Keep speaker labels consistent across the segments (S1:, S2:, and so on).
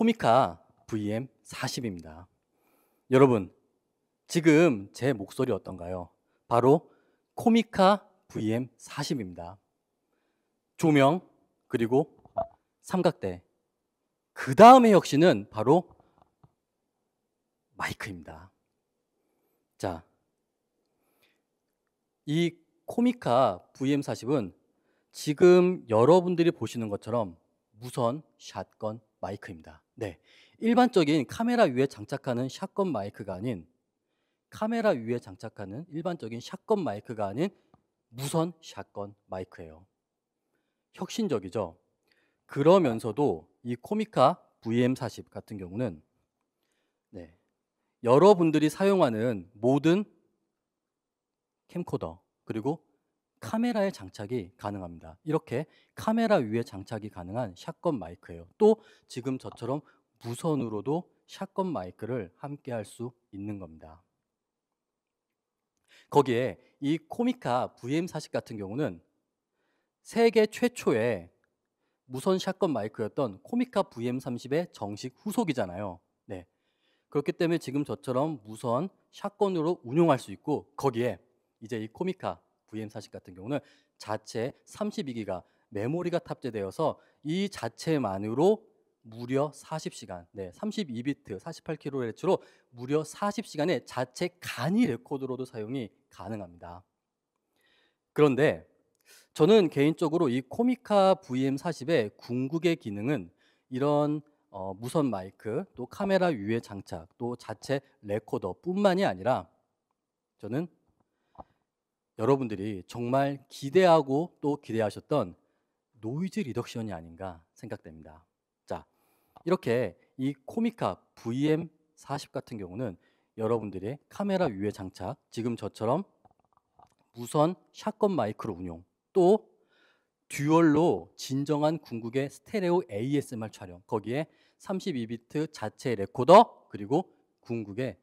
S1: 코미카 VM 40입니다. 여러분, 지금 제 목소리 어떤가요? 바로 코미카 VM 40입니다. 조명, 그리고 삼각대. 그 다음의 혁신은 바로 마이크입니다. 자, 이 코미카 VM40은 지금 여러분들이 보시는 것처럼 무선 샷건 마이크입니다. 네. 일반적인 카메라 위에 장착하는 샷건 마이크가 아닌 카메라 위에 장착하는 일반적인 샷건 마이크가 아닌 무선 샷건 마이크예요. 혁신적이죠. 그러면서도 이 코미카 VM40 같은 경우는 네, 여러분들이 사용하는 모든 캠코더 그리고 카메라에 장착이 가능합니다. 이렇게 카메라 위에 장착이 가능한 샷건 마이크예요. 또 지금 저처럼 무선으로도 샷건 마이크를 함께 할 수 있는 겁니다. 거기에 이 코미카 VM40 같은 경우는 세계 최초의 무선 샷건 마이크였던 코미카 VM30의 정식 후속이잖아요. 네. 그렇기 때문에 지금 저처럼 무선 샷건으로 운용할 수 있고 거기에 이제 이 코미카 VM40 같은 경우는 자체 32기가 메모리가 탑재되어서 이 자체만으로 무려 40시간, 네, 32비트, 48kHz로 무려 40시간의 자체 간이 레코드로도 사용이 가능합니다. 그런데 저는 개인적으로 이 코미카 VM40의 궁극의 기능은 이런 어, 무선 마이크, 또 카메라 위에 장착, 또 자체 레코더뿐만이 아니라 저는 여러분들이 정말 기대하고 또 기대하셨던 노이즈 리덕션이 아닌가 생각됩니다. 자, 이렇게 이 코미카 VM40 같은 경우는 여러분들의 카메라 위에 장착, 지금 저처럼 무선 샷건 마이크로 운용, 또 듀얼로 진정한 궁극의 스테레오 ASMR 촬영, 거기에 32비트 자체 레코더, 그리고 궁극의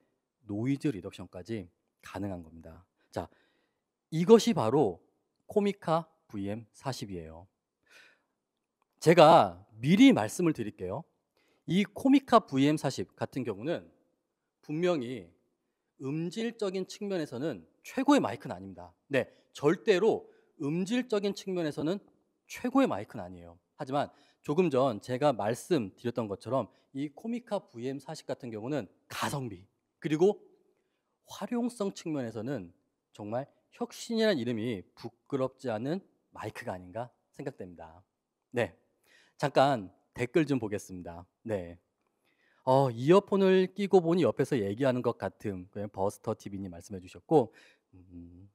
S1: 노이즈 리덕션까지 가능한 겁니다. 자, 이것이 바로 코미카 VM40이에요. 제가 미리 말씀을 드릴게요. 이 코미카 VM40 같은 경우는 분명히 음질적인 측면에서는 최고의 마이크는 아닙니다. 네, 절대로 음질적인 측면에서는 최고의 마이크는 아니에요. 하지만 조금 전 제가 말씀드렸던 것처럼 이 코미카 VM40 같은 경우는 가성비 그리고 활용성 측면에서는 정말 혁신이라는 이름이 부끄럽지 않은 마이크가 아닌가 생각됩니다. 네. 잠깐 댓글 좀 보겠습니다. 네. 어, 이어폰을 끼고 보니 옆에서 얘기하는 것 같음. 버스터 TV님 말씀해 주셨고, 음,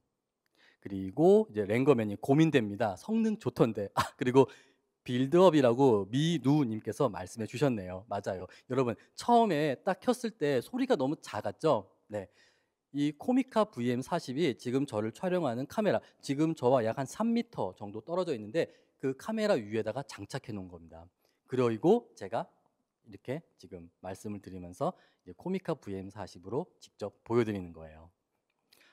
S1: 그리고 이제 랭거맨이 고민됩니다. 성능 좋던데. 아, 그리고 빌드업이라고 미누님께서 말씀해 주셨네요. 맞아요. 여러분 처음에 딱 켰을 때 소리가 너무 작았죠. 네, 이 코미카 VM40이 지금 저를 촬영하는 카메라, 지금 저와 약 한 3m 정도 떨어져 있는데 그 카메라 위에다가 장착해 놓은 겁니다. 그리고 제가 이렇게 지금 말씀을 드리면서 코미카 VM40으로 직접 보여드리는 거예요.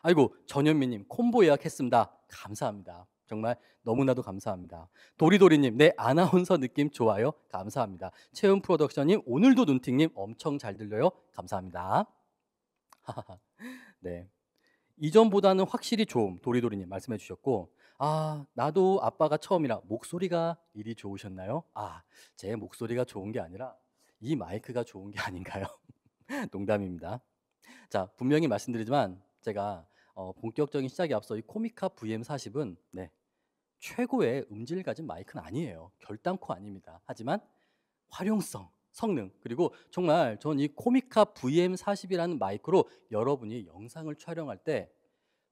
S1: 아이고 전현미님 콤보 예약했습니다. 감사합니다. 정말 너무나도 감사합니다. 도리도리님 네 아나운서 느낌 좋아요. 감사합니다. 채은 프로덕션님 오늘도 눈팅님 엄청 잘 들려요. 감사합니다. 네. 이전보다는 확실히 좀 도리도리님 말씀해 주셨고 아 나도 아빠가 처음이라 목소리가 이리 좋으셨나요? 아제 목소리가 좋은 게 아니라 이 마이크가 좋은 게 아닌가요? 농담입니다. 자 분명히 말씀드리지만 제가 어, 본격적인 시작에 앞서 이 코미카 VM40은 네, 최고의 음질 가진 마이크는 아니에요. 결단코 아닙니다. 하지만 활용성 성능 그리고 정말 전 이 코미카 VM40이라는 마이크로 여러분이 영상을 촬영할 때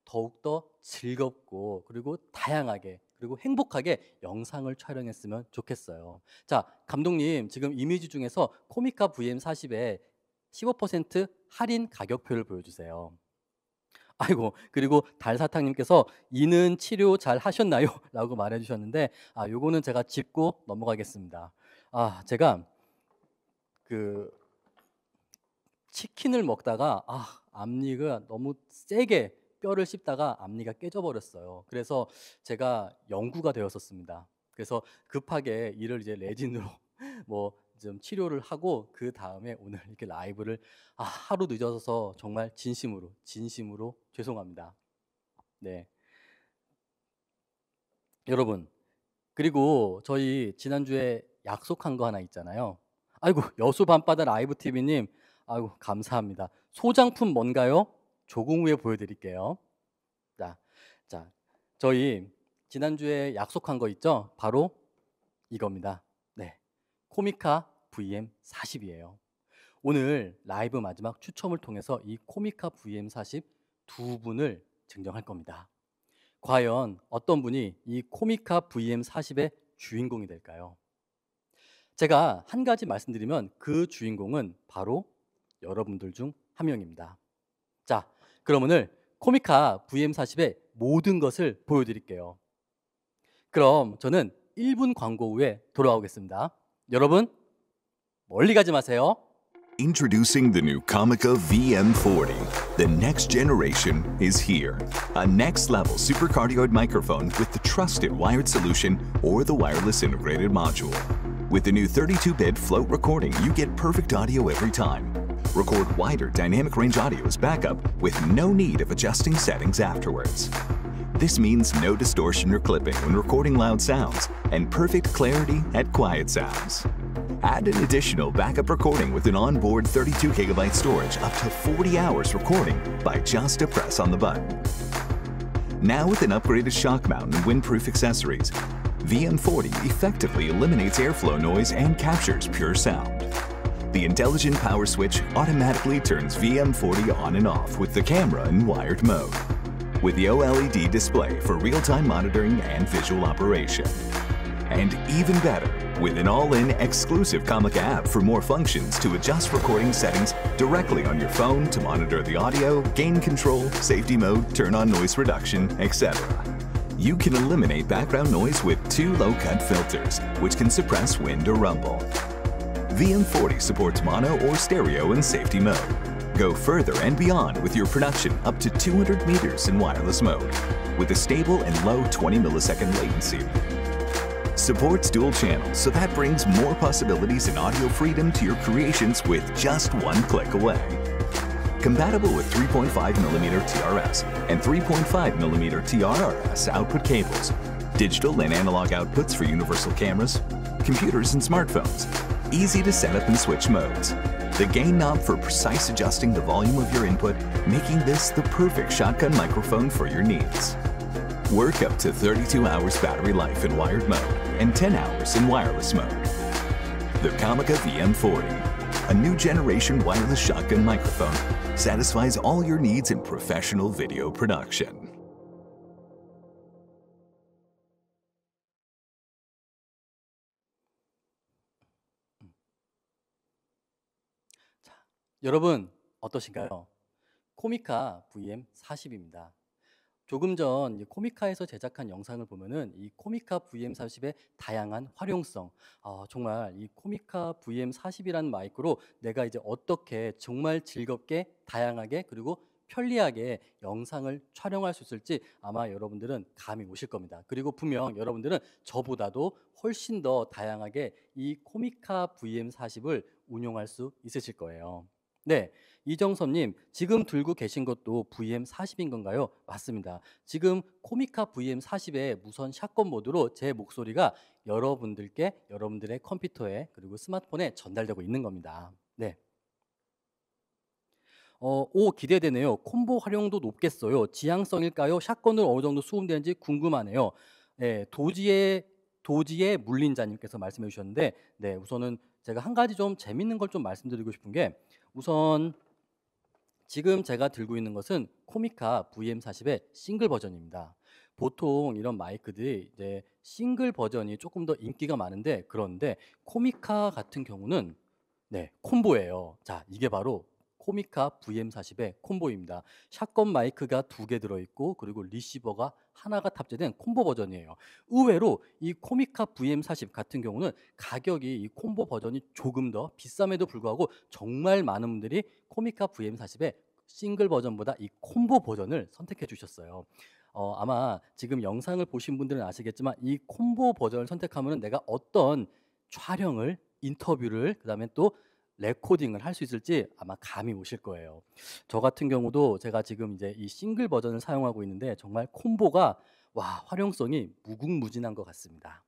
S1: 더욱더 즐겁고 그리고 다양하게 그리고 행복하게 영상을 촬영했으면 좋겠어요. 자, 감독님 지금 이미지 중에서 코미카 VM40에 15% 할인 가격표를 보여주세요. 아이고 그리고 달사탕님께서 이는 치료 잘 하셨나요? 라고 말해주셨는데 아 요거는 제가 짚고 넘어가겠습니다. 아 제가 그 치킨을 먹다가 아 앞니가 너무 세게 뼈를 씹다가 앞니가 깨져버렸어요. 그래서 제가 연구가 되었었습니다. 그래서 급하게 이를 이제 레진으로 뭐 좀 치료를 하고 그 다음에 오늘 이렇게 라이브를 아, 하루 늦어서 정말 진심으로 진심으로 죄송합니다. 네. 여러분 그리고 저희 지난주에 약속한 거 하나 있잖아요. 아이고 여수 밤바다 라이브 TV님, 아이고 감사합니다. 소장품 뭔가요? 조금 후에 보여드릴게요. 자, 자, 저희 지난주에 약속한 거 있죠? 바로 이겁니다. 네, 코미카 VM 40이에요. 오늘 라이브 마지막 추첨을 통해서 이 코미카 VM 40 두 분을 증정할 겁니다. 과연 어떤 분이 이 코미카 VM 40의 주인공이 될까요? 제가 한 가지 말씀드리면 그 주인공은 바로 여러분들 중 한 명입니다. 자, 그럼 오늘 코미카 VM40의 모든 것을 보여드릴게요. 그럼 저는 1분 광고 후에 돌아오겠습니다. 여러분,
S2: 멀리 가지 마세요. Introducing the new Comica VM40. The next generation is here. A next level supercardioid microphone with the trusted wired solution or the wireless integrated module. With the new 32-bit float recording, you get perfect audio every time. Record wider dynamic range audio as backup with no need of adjusting settings afterwards. This means no distortion or clipping when recording loud sounds and perfect clarity at quiet sounds. Add an additional backup recording with an onboard 32GB storage up to 40 hours recording by just a press on the button. Now with an upgraded shock mount and windproof accessories, VM40 effectively eliminates airflow noise and captures pure sound. The intelligent power switch automatically turns VM40 on and off with the camera in wired mode, with the OLED display for real-time monitoring and visual operation. And even better, with an all-in exclusive Comica app for more functions to adjust recording settings directly on your phone to monitor the audio, gain control, safety mode, turn on noise reduction, etc you can eliminate background noise with two low-cut filters, which can suppress wind or rumble. VM40 supports mono or stereo in safety mode. Go further and beyond with your production up to 200 meters in wireless mode with a stable and low 20 millisecond latency. Supports dual channels, so that brings more possibilities and audio freedom to your creations with just one click away compatible with 3.5mm TRS and 3.5mm TRRS output cables, digital and analog outputs for universal cameras, computers and smartphones, easy to set up and switch modes, the gain knob for precise adjusting the volume of your input, making this the perfect shotgun microphone for your needs. Work up to 32 hours battery life in wired mode and 10 hours in wireless mode. The Comica VM40 a new generation wireless shotgun microphone satisfies all your needs in professional video production.
S1: 여러분 어떠신가요? 코미카 VM 40입니다. 조금 전 코미카에서 제작한 영상을 보면은 이 코미카 VM40의 다양한 활용성, 어, 정말 이 코미카 VM40이라는 마이크로 내가 이제 어떻게 정말 즐겁게 다양하게 그리고 편리하게 영상을 촬영할 수 있을지 아마 여러분들은 감이 오실 겁니다. 그리고 분명 여러분들은 저보다도 훨씬 더 다양하게 이 코미카 VM40을 운용할 수 있으실 거예요. 네. 이정섭님 지금 들고 계신 것도 VM40인 건가요? 맞습니다. 지금 코미카 VM40의 무선 샷건 모드로 제 목소리가 여러분들께 여러분들의 컴퓨터에 그리고 스마트폰에 전달되고 있는 겁니다. 네. 어, 오 기대되네요. 콤보 활용도 높겠어요. 지향성일까요? 샷건을 어느 정도 수음되는지 궁금하네요. 네, 도지의 도지의 물린자님께서 말씀해 주셨는데, 네 우선은 제가 한 가지 좀 재밌는 걸 좀 말씀드리고 싶은 게 우선 지금 제가 들고 있는 것은 코미카 VM40의 싱글 버전입니다. 보통 이런 마이크들이 이제 싱글 버전이 조금 더 인기가 많은데 그런데 코미카 같은 경우는 네, 콤보예요. 자, 이게 바로 코미카 VM40의 콤보입니다. 샷건 마이크가 두 개 들어있고 그리고 리시버가 하나가 탑재된 콤보 버전이에요. 의외로 이 코미카 VM40 같은 경우는 가격이 이 콤보 버전이 조금 더 비쌈에도 불구하고 정말 많은 분들이 코미카 VM40의 싱글 버전보다 이 콤보 버전을 선택해 주셨어요. 어, 아마 지금 영상을 보신 분들은 아시겠지만 이 콤보 버전을 선택하면 내가 어떤 촬영을 인터뷰를 그다음에 또 레코딩을 할 수 있을지 아마 감이 오실 거예요. 저 같은 경우도 제가 지금 이제 이 싱글 버전을 사용하고 있는데 정말 콤보가 와 활용성이 무궁무진한 것 같습니다.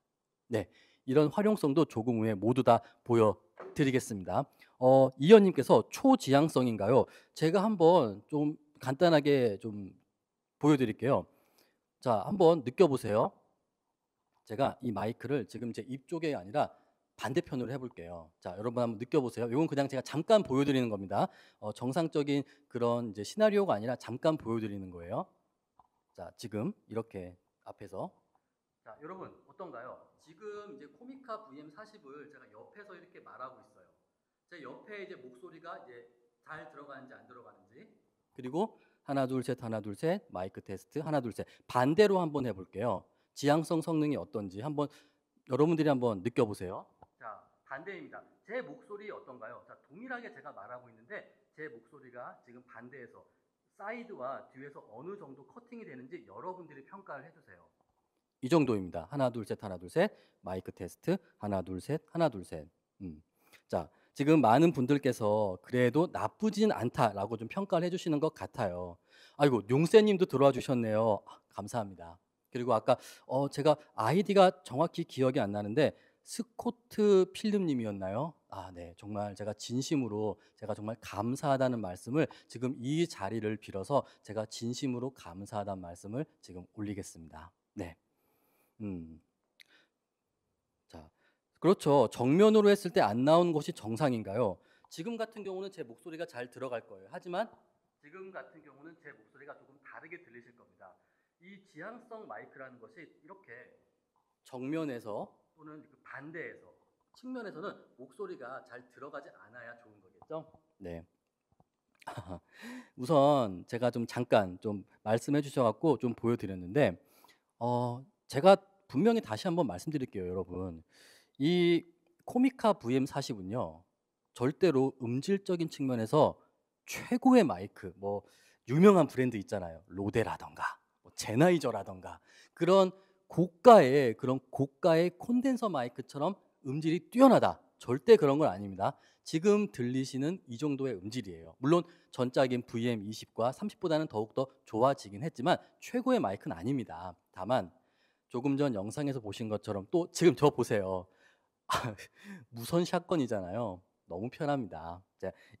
S1: 네, 이런 활용성도 조금 후에 모두 다 보여드리겠습니다. 어, 이현님께서 초지향성인가요? 제가 한번 좀 간단하게 좀 보여드릴게요. 자, 한번 느껴보세요. 제가 이 마이크를 지금 제 입쪽에 아니라 반대편으로 해볼게요. 자, 여러분 한번 느껴보세요. 이건 그냥 제가 잠깐 보여드리는 겁니다. 어, 정상적인 그런 이제 시나리오가 아니라 잠깐 보여드리는 거예요. 자, 지금 이렇게 앞에서. 자, 여러분 어떤가요? 지금 이제 코미카 VM40을 제가 옆에서 이렇게 말하고 있어요. 제 옆에 이제 목소리가 이제 잘 들어가는지 안 들어가는지. 그리고 하나 둘셋 하나 둘셋 마이크 테스트 하나 둘셋 반대로 한번 해볼게요. 지향성 성능이 어떤지 한번 여러분들이 한번 느껴보세요. 반대입니다. 제 목소리 어떤가요? 자, 동일하게 제가 말하고 있는데 제 목소리가 지금 반대에서 사이드와 뒤에서 어느 정도 커팅이 되는지 여러분들이 평가를 해주세요. 이 정도입니다. 하나 둘셋 하나 둘셋 마이크 테스트 하나 둘셋 하나 둘 셋. 음. 자 지금 많은 분들께서 그래도 나쁘진 않다라고 좀 평가를 해주시는 것 같아요. 아이고 용세님도 들어와 주셨네요. 아, 감사합니다. 그리고 아까 어, 제가 아이디가 정확히 기억이 안 나는데 스코트 필름님이었나요? 아, 네. 정말 제가 진심으로 제가 정말 감사하다는 말씀을 지금 이 자리를 빌어서 제가 진심으로 감사하다는 말씀을 지금 올리겠습니다. 네. 음. 자. 그렇죠. 정면으로 했을 때 안 나온 것이 정상인가요? 지금 같은 경우는 제 목소리가 잘 들어갈 거예요. 하지만 지금 같은 경우는 제 목소리가 조금 다르게 들리실 겁니다. 이 지향성 마이크라는 것이 이렇게 정면에서 또는 그 반대에서 측면에서는 목소리가 잘 들어가지 않아야 좋은 거겠죠? 네. 우선 제가 좀 잠깐 좀 말씀해 주셔갖고 좀 보여드렸는데 어 제가 분명히 다시 한번 말씀드릴게요 여러분 이 코미카 VM40은요 절대로 음질적인 측면에서 최고의 마이크 뭐 유명한 브랜드 있잖아요 로데라던가 뭐 제나이저라던가 그런 고가의 그런 고가의 콘덴서 마이크처럼 음질이 뛰어나다. 절대 그런 건 아닙니다. 지금 들리시는 이 정도의 음질이에요. 물론 전작인 VM20과 30보다는 더욱더 좋아지긴 했지만 최고의 마이크는 아닙니다. 다만 조금 전 영상에서 보신 것처럼 또 지금 저 보세요. 무선 샷건이잖아요. 너무 편합니다.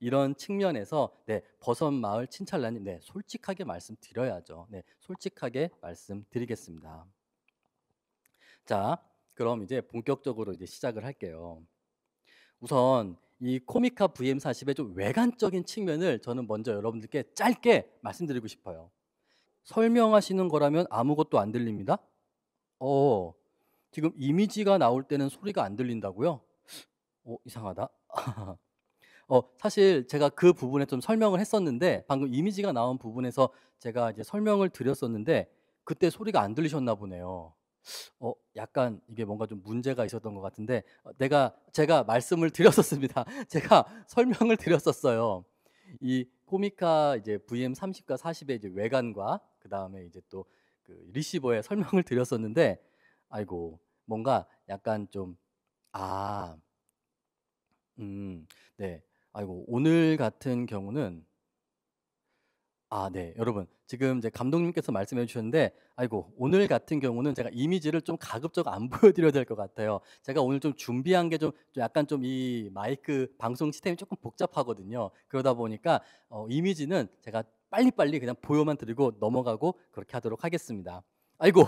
S1: 이런 측면에서 네, 버섯마을 친찰라님 네, 솔직하게 말씀드려야죠. 네, 솔직하게 말씀드리겠습니다. 자, 그럼 이제 본격적으로 이제 시작을 할게요. 우선 이 코미카 VM40의 좀 외관적인 측면을 저는 먼저 여러분들께 짧게 말씀드리고 싶어요. 설명하시는 거라면 아무것도 안 들립니다. 어, 지금 이미지가 나올 때는 소리가 안 들린다고요? 어, 이상하다. 어, 사실 제가 그 부분에 좀 설명을 했었는데 방금 이미지가 나온 부분에서 제가 이제 설명을 드렸었는데 그때 소리가 안 들리셨나 보네요. 어, 약간 이게 뭔가 좀 문제가 있었던 것 같은데 어, 내가 제가 말씀을 드렸었습니다. 제가 설명을 드렸었어요. 이 코미카 이제 VM 30과 40의 이제 외관과 그다음에 이제 또그 리시버의 설명을 드렸었는데 아이고 뭔가 약간 좀 아, 음, 네, 아이고 오늘 같은 경우는 아, 네, 여러분 지금 이제 감독님께서 말씀해 주셨는데 아이고 오늘 같은 경우는 제가 이미지를 좀 가급적 안 보여드려야 될 것 같아요. 제가 오늘 좀 준비한 게 좀 약간 좀 이 마이크 방송 시스템이 조금 복잡하거든요. 그러다 보니까 어, 이미지는 제가 빨리빨리 그냥 보여만 드리고 넘어가고 그렇게 하도록 하겠습니다. 아이고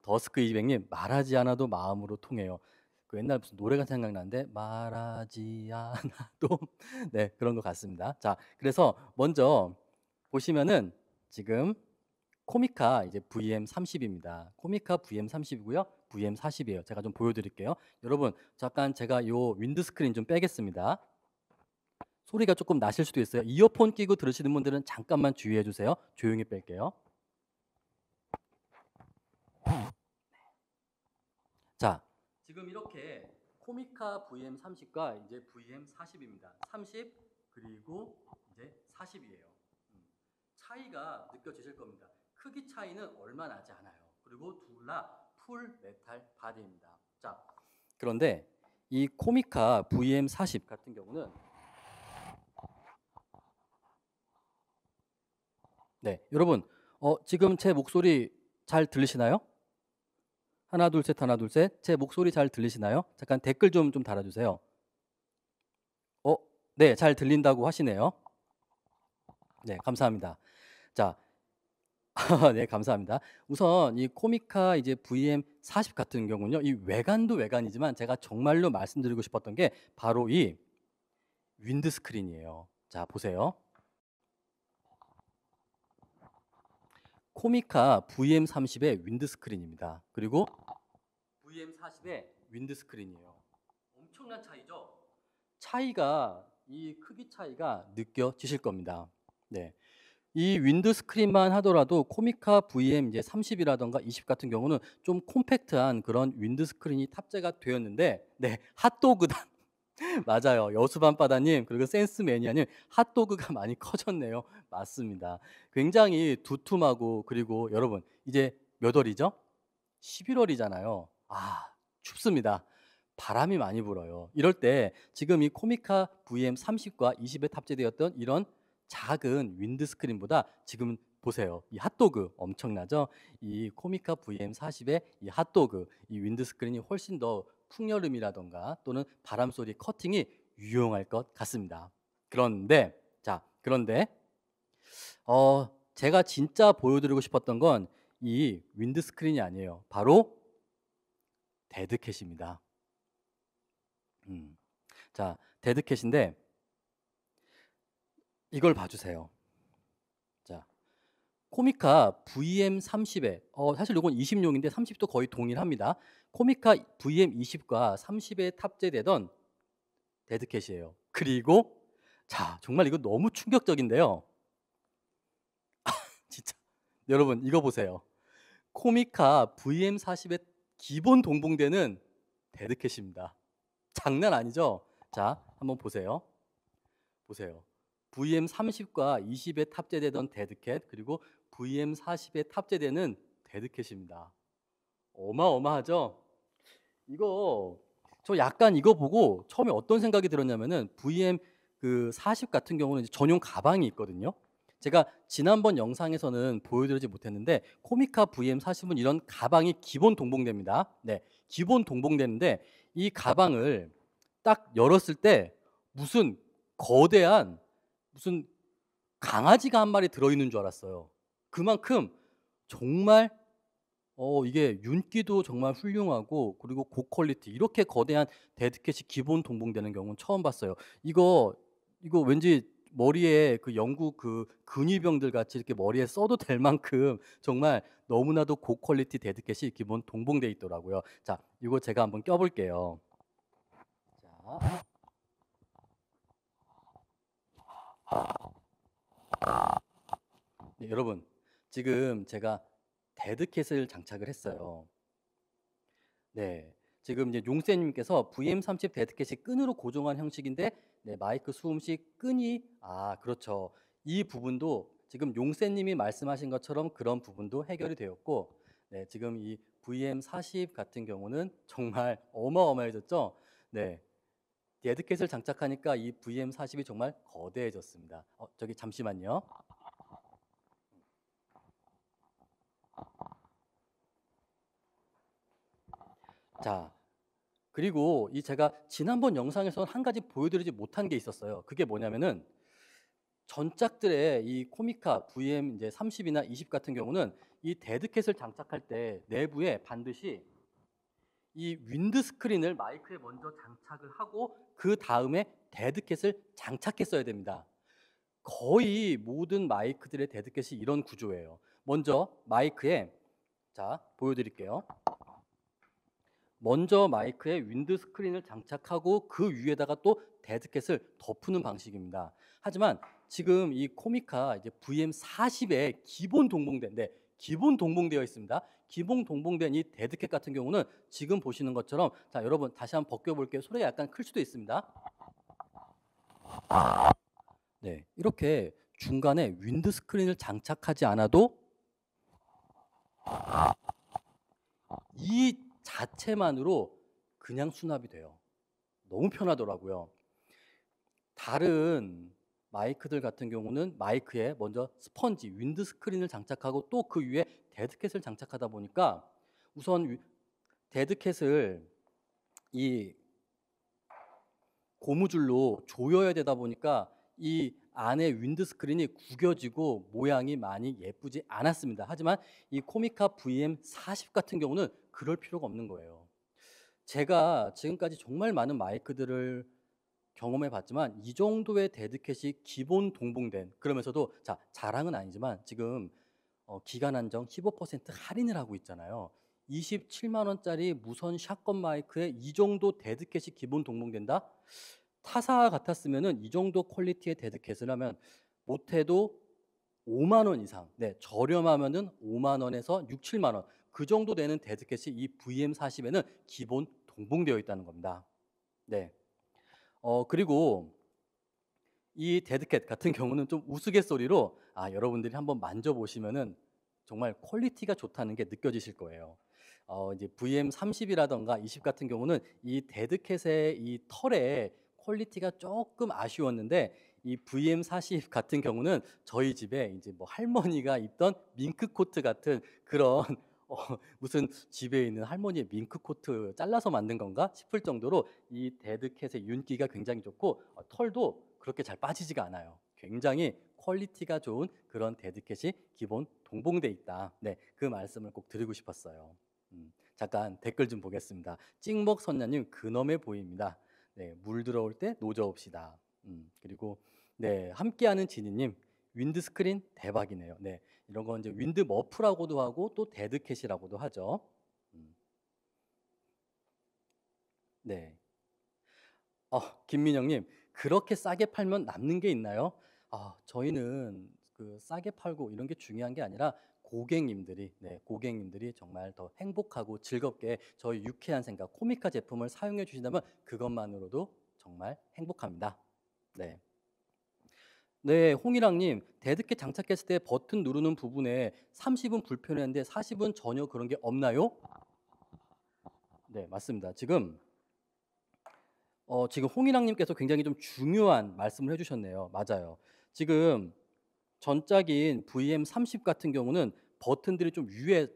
S1: 더스크 이백님 말하지 않아도 마음으로 통해요. 그 옛날 무슨 노래가 생각나는데 말하지 않아도 네 그런 것 같습니다. 자 그래서 먼저 보시면은 지금 코미카 이제 VM30입니다. 코미카 VM30이고요. VM40이에요. 제가 좀 보여드릴게요. 여러분 잠깐 제가 요 윈드 스크린 좀 빼겠습니다. 소리가 조금 나실 수도 있어요. 이어폰 끼고 들으시는 분들은 잠깐만 주의해 주세요. 조용히 뺄게요. 자, 지금 이렇게 코미카 VM30과 이제 VM40입니다. 30 그리고 이제 40이에요. 차이가 느껴지실 겁니다. 크기 차이는 얼마 나지 않아요. 그리고 둘라 풀 메탈 바디입니다. 자, 그런데 이 코미카 VM40 같은 경우는 네, 여러분, 어, 지금 제 목소리 잘 들리시나요? 하나 둘셋 하나 둘셋 제 목소리 잘 들리시나요? 잠깐 댓글 좀 좀 달아주세요. 어, 네, 잘 들린다고 하시네요. 네, 감사합니다. 자, 네, 감사합니다. 우선 이 코미카 이제 VM 40 같은 경우는요. 이 외관도 외관이지만 제가 정말로 말씀드리고 싶었던 게 바로 이 윈드 스크린이에요. 자, 보세요. 코미카 VM30의 윈드 스크린입니다. 그리고 VM40의 윈드 스크린이에요. 엄청난 차이죠? 차이가 이 크기 차이가 느껴지실 겁니다. 네. 이 윈드 스크린만 하더라도 코미카 VM 이제 30이라던가 20 같은 경우는 좀 콤팩트한 그런 윈드 스크린이 탑재가 되었는데 네, 핫도그단 맞아요. 여수밤바다님, 그리고 센스매니아님, 핫도그가 많이 커졌네요. 맞습니다. 굉장히 두툼하고, 그리고 여러분, 이제 몇 월이죠? 11월이잖아요. 아, 춥습니다. 바람이 많이 불어요. 이럴 때 지금 이 코미카 VM 30과 20에 탑재되었던 이런 작은 윈드스크린보다 지금 보세요. 이 핫도그 엄청나죠? 이 코미카 VM40의 이 핫도그, 이 윈드스크린이 훨씬 더 풍여름이라던가 또는 바람소리 커팅이 유용할 것 같습니다. 그런데, 자, 그런데, 어, 제가 진짜 보여드리고 싶었던 건 이 윈드스크린이 아니에요. 바로 데드캣입니다. 음. 자, 데드캣인데, 이걸 봐주세요. 자, 코미카 VM30에 어, 사실 이건 20용인데 30도 거의 동일합니다. 코미카 VM20과 30에 탑재되던 데드캣이에요. 그리고 자, 정말 이거 너무 충격적인데요. 아, 진짜 여러분 이거 보세요. 코미카 VM40의 기본 동봉대는 데드캣입니다. 장난 아니죠? 자, 한번 보세요. 보세요. VM30과 20에 탑재되던 데드캣 그리고 VM40에 탑재되는 데드캣입니다. 어마어마하죠? 이거 저 약간 이거 보고 처음에 어떤 생각이 들었냐면은 VM 그40 같은 경우는 전용 가방이 있거든요. 제가 지난번 영상에서는 보여드리지 못했는데 코미카 VM40은 이런 가방이 기본 동봉됩니다. 네, 기본 동봉되는데 이 가방을 딱 열었을 때 무슨 거대한 무슨 강아지가 한 마리 들어있는 줄 알았어요. 그만큼 정말 어, 이게 윤기도 정말 훌륭하고 그리고 고퀄리티 이렇게 거대한 데드캣이 기본 동봉되는 경우는 처음 봤어요. 이거 이거 왠지 머리에 그 영국 그 근위병들 같이 이렇게 머리에 써도 될 만큼 정말 너무나도 고퀄리티 데드캣이 기본 동봉돼 있더라고요. 자, 이거 제가 한번 껴볼게요. 자. 네, 여러분 지금 제가 데드캣을 장착을 했어요. 네, 지금 이제 용세님께서 VM30 데드캣이 끈으로 고정한 형식인데 네, 마이크 수음 시 끈이 아 그렇죠. 이 부분도 지금 용세님이 말씀하신 것처럼 그런 부분도 해결이 되었고 네, 지금 이 VM40 같은 경우는 정말 어마어마해졌죠. 네, 데드캣을 장착하니까 이 VM40이 정말 거대해졌습니다. 어, 저기 잠시만요. 자, 그리고 이 제가 지난번 영상에서는 한 가지 보여드리지 못한 게 있었어요. 그게 뭐냐면은 전작들의 이 코미카 VM 이제 30이나 20 같은 경우는 이 데드캣을 장착할 때 내부에 반드시 이 윈드 스크린을 마이크에 먼저 장착을 하고 그 다음에 데드캣을 장착했어야 됩니다. 거의 모든 마이크들의 데드캣이 이런 구조예요. 먼저 마이크에 자 보여드릴게요. 먼저 마이크에 윈드 스크린을 장착하고 그 위에다가 또 데드캣을 덮는 방식입니다. 하지만 지금 이 코미카 이제 VM40의 기본 동봉대인데 네, 기본 동봉되어 있습니다. 기봉 동봉된 이 데드캣 같은 경우는 지금 보시는 것처럼 자 여러분 다시 한번 벗겨볼게요. 소리가 약간 클 수도 있습니다. 네 이렇게 중간에 윈드 스크린을 장착하지 않아도 이 자체만으로 그냥 수납이 돼요. 너무 편하더라고요. 다른 마이크들 같은 경우는 마이크에 먼저 스펀지, 윈드 스크린을 장착하고 또 그 위에 데드캣을 장착하다 보니까 우선 데드캣을 이 고무줄로 조여야 되다 보니까 이 안에 윈드 스크린이 구겨지고 모양이 많이 예쁘지 않았습니다. 하지만 이 코미카 VM40 같은 경우는 그럴 필요가 없는 거예요. 제가 지금까지 정말 많은 마이크들을 경험해 봤지만 이 정도의 데드캣이 기본 동봉된 그러면서도 자 자랑은 아니지만 지금 어, 기간 안정15% 할인을 하고 있잖아요. 27만 원짜리 무선 샷건 마이크에 이 정도 데드캣이 기본 동봉된다? 타사 같았으면은 이 정도 퀄리티의 데드캣을 하면 못해도 5만 원 이상, 네 저렴하면은 5만 원에서 6, 7만 원그 정도 되는 데드캣이 이 VM40에는 기본 동봉되어 있다는 겁니다. 네. 어, 그리고 이 데드캣 같은 경우는 좀 우스갯소리로 아, 여러분들이 한번 만져보시면은 정말 퀄리티가 좋다는 게 느껴지실 거예요. 어, 이제 VM30이라던가 20 같은 경우는 이 데드캣의 이 털의 퀄리티가 조금 아쉬웠는데 이 VM40 같은 경우는 저희 집에 이제 뭐 할머니가 입던 밍크 코트 같은 그런 어, 무슨 집에 있는 할머니의 밍크 코트 잘라서 만든 건가 싶을 정도로 이 데드캣의 윤기가 굉장히 좋고 어, 털도 그렇게 잘 빠지지가 않아요. 굉장히 퀄리티가 좋은 그런 데드캣이 기본 동봉돼 있다. 네, 그 말씀을 꼭 드리고 싶었어요. 음, 잠깐 댓글 좀 보겠습니다. 찍먹 선녀님 근엄해 보입니다. 네, 물 들어올 때 노저옵시다. 음, 그리고 네, 함께하는 진이님 윈드스크린 대박이네요. 네, 이런 건 이제 윈드 머프라고도 하고 또 데드캣이라고도 하죠. 음. 네. 어, 김민영님 그렇게 싸게 팔면 남는 게 있나요? 아, 저희는 그 싸게 팔고 이런 게 중요한 게 아니라 고객님들이 네, 고객님들이 정말 더 행복하고 즐겁게 저희 유쾌한 생각 코미카 제품을 사용해 주신다면 그것만으로도 정말 행복합니다. 네. 네, 홍일랑님 데드캣 장착했을 때 버튼 누르는 부분에 30은 불편했는데 40은 전혀 그런 게 없나요? 네, 맞습니다. 지금 어, 지금 홍일랑님께서 굉장히 좀 중요한 말씀을 해주셨네요. 맞아요. 지금 전작인 VM30 같은 경우는 버튼들이 좀 위에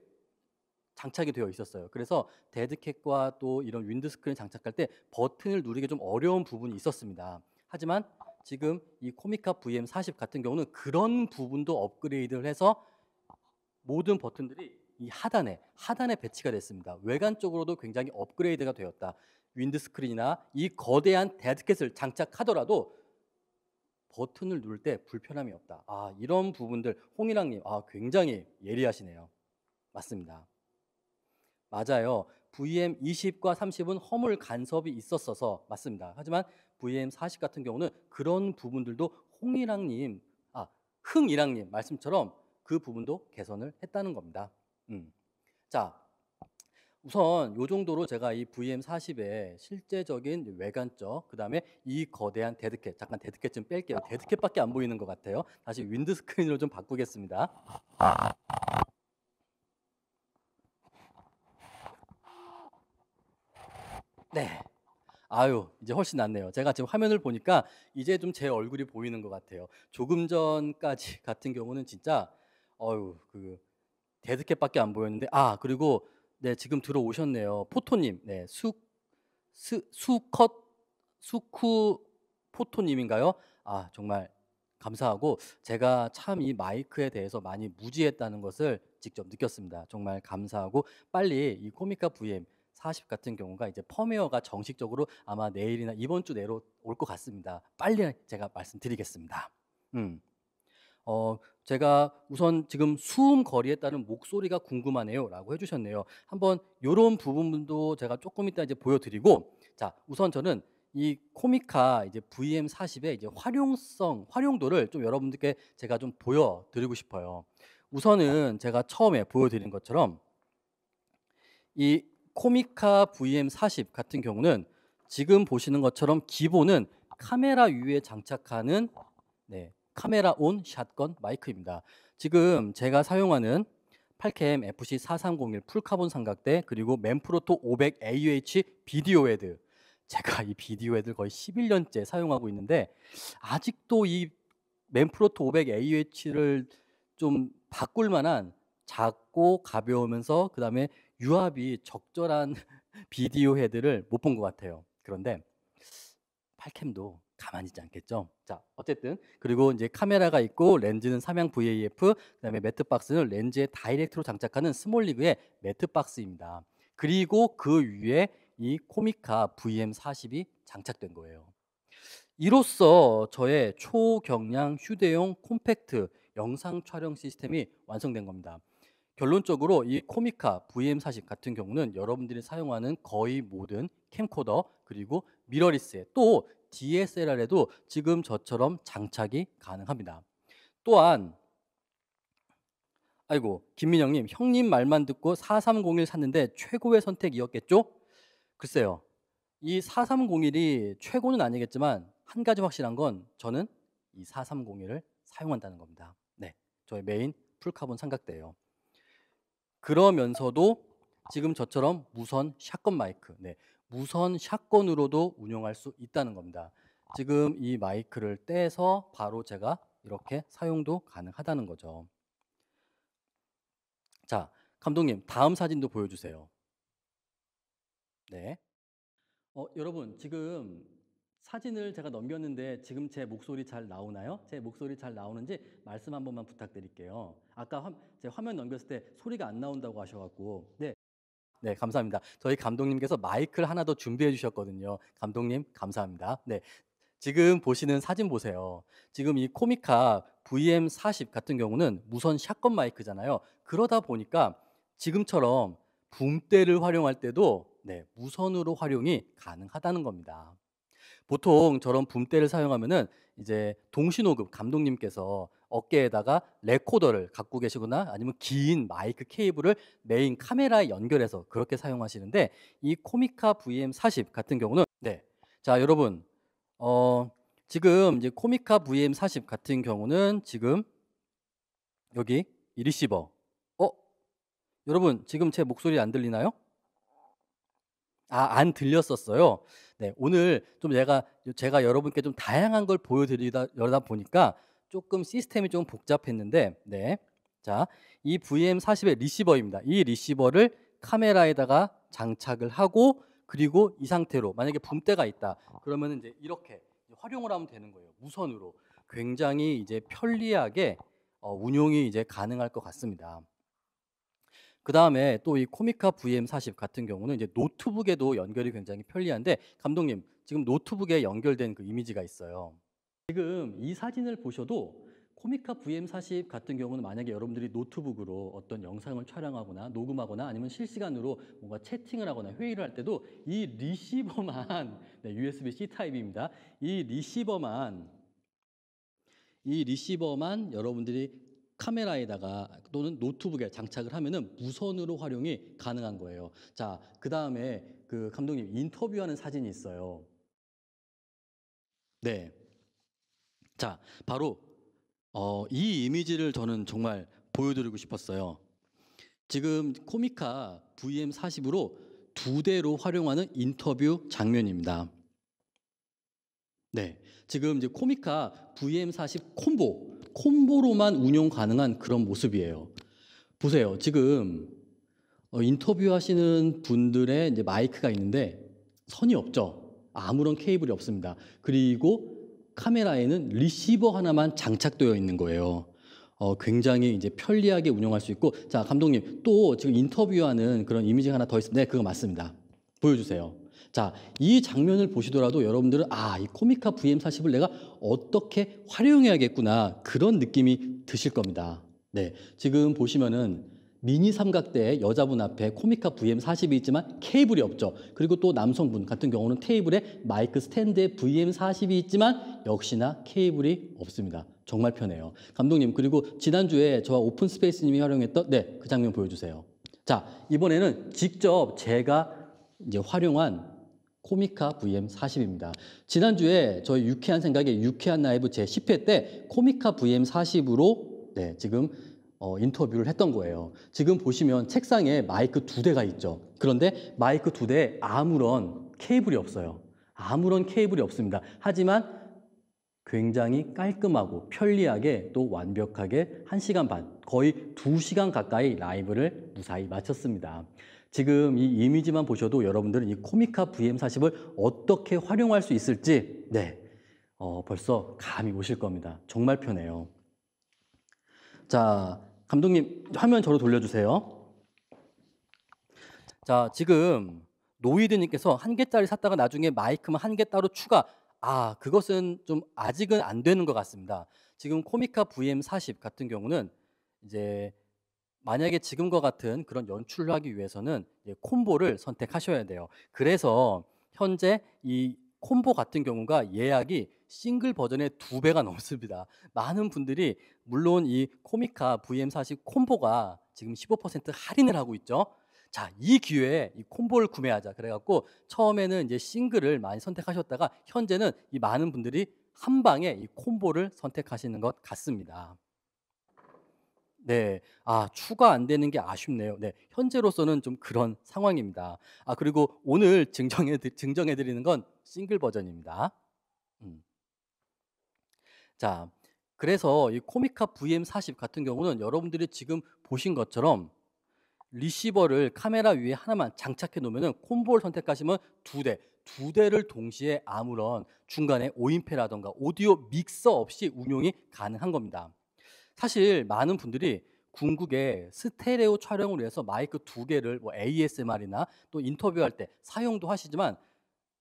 S1: 장착이 되어 있었어요. 그래서 데드캣과 또 이런 윈드스크린 장착할 때 버튼을 누르기 좀 어려운 부분이 있었습니다. 하지만 지금 이 코미카 VM40 같은 경우는 그런 부분도 업그레이드를 해서 모든 버튼들이 이 하단에 하단에 배치가 됐습니다. 외관 쪽으로도 굉장히 업그레이드가 되었다. 윈드스크린이나 이 거대한 데드캣을 장착하더라도 버튼을 누를 때 불편함이 없다. 아 이런 부분들 홍일랑님 아 굉장히 예리하시네요. 맞습니다. 맞아요. VM 20과 30은 허물 간섭이 있었어서 맞습니다. 하지만 VM40 같은 경우는 그런 부분들도 홍일랑님, 아, 흥일랑님 말씀처럼 그 부분도 개선을 했다는 겁니다. 음. 자, 우선 요 정도로 제가 이 VM40의 실제적인 외관적 그다음에 이 거대한 데드캣 잠깐 데드캣 좀 뺄게요. 데드캣밖에 안 보이는 것 같아요. 다시 윈드 스크린으로 좀 바꾸겠습니다. 아유, 이제 훨씬 낫네요. 제가 지금 화면을 보니까 이제 좀 제 얼굴이 보이는 것 같아요. 조금 전까지 같은 경우는 진짜 어유 그 데드캣밖에 안 보였는데 아 그리고 네 지금 들어오셨네요 포토님 네수 수컷 수쿠 포토님인가요? 아 정말 감사하고 제가 참 이 마이크에 대해서 많이 무지했다는 것을 직접 느꼈습니다. 정말 감사하고 빨리 이 코미카 VM 40 같은 경우가 이제 펌웨어가 정식적으로 아마 내일이나 이번 주 내로 올 것 같습니다. 빨리 제가 말씀드리겠습니다. 음. 어, 제가 우선 지금 수음 거리에 따른 목소리가 궁금하네요라고 해주셨네요. 한번 이런 부분도 제가 조금 이따 이제 보여드리고, 자 우선 저는 이 코미카 이제 VM40의 이제 활용성, 활용도를 좀 여러분들께 제가 좀 보여드리고 싶어요. 우선은 제가 처음에 보여드린 것처럼 이 코미카 VM40 같은 경우는 지금 보시는 것처럼 기본은 카메라 위에 장착하는 네, 카메라 온 샷건 마이크입니다. 지금 제가 사용하는 팔캠 FC4301 풀카본 삼각대 그리고 맨프로토 500 AUH 비디오 헤드 제가 이 비디오 헤드를 거의 11년째 사용하고 있는데 아직도 이 맨프로토 500 AUH를 좀 바꿀 만한 작고 가벼우면서 그 다음에 유압이 적절한 비디오 헤드를 못 본 것 같아요. 그런데 팔캠도 가만히 있지 않겠죠. 자, 어쨌든 그리고 이제 카메라가 있고 렌즈는 삼양 VAF, 그다음에 매트 박스는 렌즈에 다이렉트로 장착하는 스몰리그의 매트 박스입니다. 그리고 그 위에 이 코미카 VM40이 장착된 거예요. 이로써 저의 초경량 휴대용 콤팩트 영상 촬영 시스템이 완성된 겁니다. 결론적으로 이 코미카 VM40 같은 경우는 여러분들이 사용하는 거의 모든 캠코더 그리고 미러리스에 또 DSLR에도 지금 저처럼 장착이 가능합니다. 또한 아이고 김민영님 형님 말만 듣고 4301 샀는데 최고의 선택이었겠죠? 글쎄요 이 4301이 최고는 아니겠지만 한 가지 확실한 건 저는 이 4301을 사용한다는 겁니다. 네, 저의 메인 풀카본 삼각대예요. 그러면서도 지금 저처럼 무선 샷건 마이크, 네, 무선 샷건으로도 운영할수 있다는 겁니다. 지금 이 마이크를 떼서 바로 제가 이렇게 사용도 가능하다는 거죠. 자, 감독님 다음 사진도 보여주세요. 네. 어, 여러분 지금 사진을 제가 넘겼는데 지금 제 목소리 잘 나오나요? 제 목소리 잘 나오는지 말씀 한 번만 부탁드릴게요. 아까 화, 제 화면 넘겼을 때 소리가 안 나온다고 하셔갖고 네. 네, 감사합니다. 저희 감독님께서 마이크를 하나 더 준비해 주셨거든요. 감독님, 감사합니다. 네. 지금 보시는 사진 보세요. 지금 이 코미카 VM40 같은 경우는 무선 샷건 마이크잖아요. 그러다 보니까 지금처럼 붐대를 활용할 때도 네, 무선으로 활용이 가능하다는 겁니다. 보통 저런 붐대를 사용하면은 이제 동시녹음 감독님께서 어깨에다가 레코더를 갖고 계시거나 아니면 긴 마이크 케이블을 메인 카메라에 연결해서 그렇게 사용하시는데 이 코미카 VM40 같은 경우는 네. 자, 여러분. 어, 지금 이제 코미카 VM40 같은 경우는 지금 여기 이 리시버. 어? 여러분, 지금 제 목소리 안 들리나요? 아, 안 들렸었어요. 네, 오늘 좀 제가 제가 여러분께 좀 다양한 걸 보여드리다 여다 보니까 조금 시스템이 좀 복잡했는데, 네, 자, 이 VM40의 리시버입니다. 이 리시버를 카메라에다가 장착을 하고 그리고 이 상태로 만약에 붐대가 있다 아. 그러면 이제 이렇게 활용을 하면 되는 거예요. 무선으로 굉장히 이제 편리하게 어, 운용이 이제 가능할 것 같습니다. 그 다음에 또 이 코미카 VM40 같은 경우는 이제 노트북에도 연결이 굉장히 편리한데 감독님 지금 노트북에 연결된 그 이미지가 있어요. 지금 이 사진을 보셔도 코미카 VM40 같은 경우는 만약에 여러분들이 노트북으로 어떤 영상을 촬영하거나 녹음하거나 아니면 실시간으로 뭔가 채팅을 하거나 회의를 할 때도 이 리시버만 네, USB-C 타입입니다. 이 리시버만 이 리시버만 여러분들이 카메라에다가 또는 노트북에 장착을 하면은 무선으로 활용이 가능한 거예요. 자, 그 다음에 그 감독님 인터뷰하는 사진이 있어요. 네. 자, 바로 어, 이 이미지를 저는 정말 보여드리고 싶었어요. 지금 코미카 VM40으로 두 대로 활용하는 인터뷰 장면입니다. 네. 지금 이제 코미카 VM40 콤보 콤보로만 운용 가능한 그런 모습이에요. 보세요. 지금 어, 인터뷰하시는 분들의 이제 마이크가 있는데 선이 없죠. 아무런 케이블이 없습니다. 그리고 카메라에는 리시버 하나만 장착되어 있는 거예요. 어, 굉장히 이제 편리하게 운영할 수 있고 자 감독님 또 지금 인터뷰하는 그런 이미지 하나 더 있습니다. 네 그거 맞습니다. 보여주세요. 자, 이 장면을 보시더라도 여러분들은 아, 이 코미카 VM40을 내가 어떻게 활용해야겠구나. 그런 느낌이 드실 겁니다. 네. 지금 보시면은 미니 삼각대 여자분 앞에 코미카 VM40이 있지만 케이블이 없죠. 그리고 또 남성분 같은 경우는 테이블에 마이크 스탠드에 VM40이 있지만 역시나 케이블이 없습니다. 정말 편해요. 감독님, 그리고 지난주에 저와 오픈 스페이스님이 활용했던 네, 그 장면 보여주세요. 자, 이번에는 직접 제가 이제 활용한 코미카 VM40입니다. 지난주에 저희 유쾌한 생각의 유쾌한 라이브 제10회 때 코미카 VM40으로 네, 지금 어, 인터뷰를 했던 거예요. 지금 보시면 책상에 마이크 두 대가 있죠. 그런데 마이크 두 대에 아무런 케이블이 없어요. 아무런 케이블이 없습니다. 하지만 굉장히 깔끔하고 편리하게 또 완벽하게 한시간 반, 거의 두시간 가까이 라이브를 무사히 마쳤습니다. 지금 이 이미지만 보셔도 여러분들은 이 코미카 VM40을 어떻게 활용할 수 있을지 네, 어, 벌써 감이 오실 겁니다. 정말 편해요. 자, 감독님 화면 저로 돌려주세요. 자, 지금 노이드님께서 한 개짜리 샀다가 나중에 마이크만 한 개 따로 추가. 아, 그것은 좀 아직은 안 되는 것 같습니다. 지금 코미카 VM40 같은 경우는 이제 만약에 지금과 같은 그런 연출을 하기 위해서는 콤보를 선택하셔야 돼요. 그래서 현재 이 콤보 같은 경우가 예약이 싱글 버전의 두 배가 넘습니다. 많은 분들이 물론 이 코미카 VM40 콤보가 지금 15% 할인을 하고 있죠. 자, 이 기회에 이 콤보를 구매하자. 그래갖고 처음에는 이제 싱글을 많이 선택하셨다가 현재는 이 많은 분들이 한 방에 이 콤보를 선택하시는 것 같습니다. 네. 아, 추가 안 되는 게 아쉽네요. 네. 현재로서는 좀 그런 상황입니다. 아, 그리고 오늘 증정해, 증정해 드리는 건 싱글 버전입니다. 음. 자, 그래서 이 코미카 VM40 같은 경우는 여러분들이 지금 보신 것처럼 리시버를 카메라 위에 하나만 장착해 놓으면 콤보를 선택하시면 두 대, 두 대를 동시에 아무런 중간에 오인패라던가 오디오 믹서 없이 운용이 가능한 겁니다. 사실 많은 분들이 궁극의 스테레오 촬영을 위해서 마이크 두 개를 뭐 ASMR이나 또 인터뷰할 때 사용도 하시지만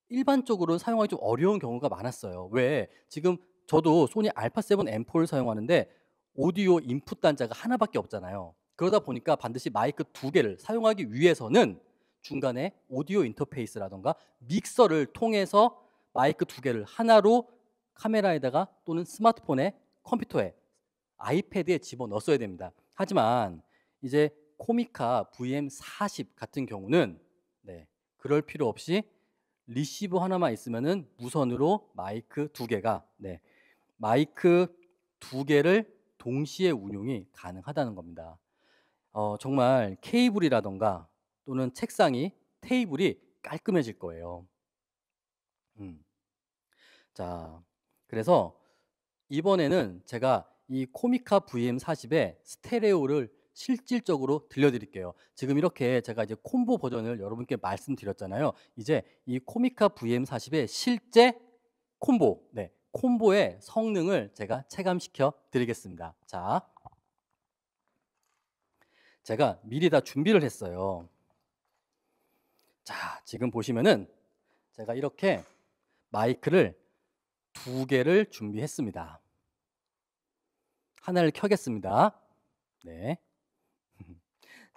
S1: 일반적으로 사용하기 좀 어려운 경우가 많았어요. 왜? 지금 저도 소니 알파7 M4를 사용하는데 오디오 인풋 단자가 하나밖에 없잖아요. 그러다 보니까 반드시 마이크 두 개를 사용하기 위해서는 중간에 오디오 인터페이스라던가 믹서를 통해서 마이크 두 개를 하나로 카메라에다가 또는 스마트폰에 컴퓨터에 아이패드에 집어넣었어야 됩니다. 하지만 이제 코미카 VM40 같은 경우는 네, 그럴 필요 없이 리시브 하나만 있으면 무선으로 마이크 두 개가 네, 마이크 두 개를 동시에 운용이 가능하다는 겁니다. 어, 정말 케이블이라던가 또는 책상이 테이블이 깔끔해질 거예요. 음. 자, 그래서 이번에는 제가 이 코미카 VM40의 스테레오를 실질적으로 들려드릴게요. 지금 이렇게 제가 이제 콤보 버전을 여러분께 말씀드렸잖아요. 이제 이 코미카 VM40의 실제 콤보, 네, 콤보의 성능을 제가 체감시켜 드리겠습니다. 자, 제가 미리 다 준비를 했어요. 자, 지금 보시면은 제가 이렇게 마이크를 두 개를 준비했습니다. 하나를 켜겠습니다. 네.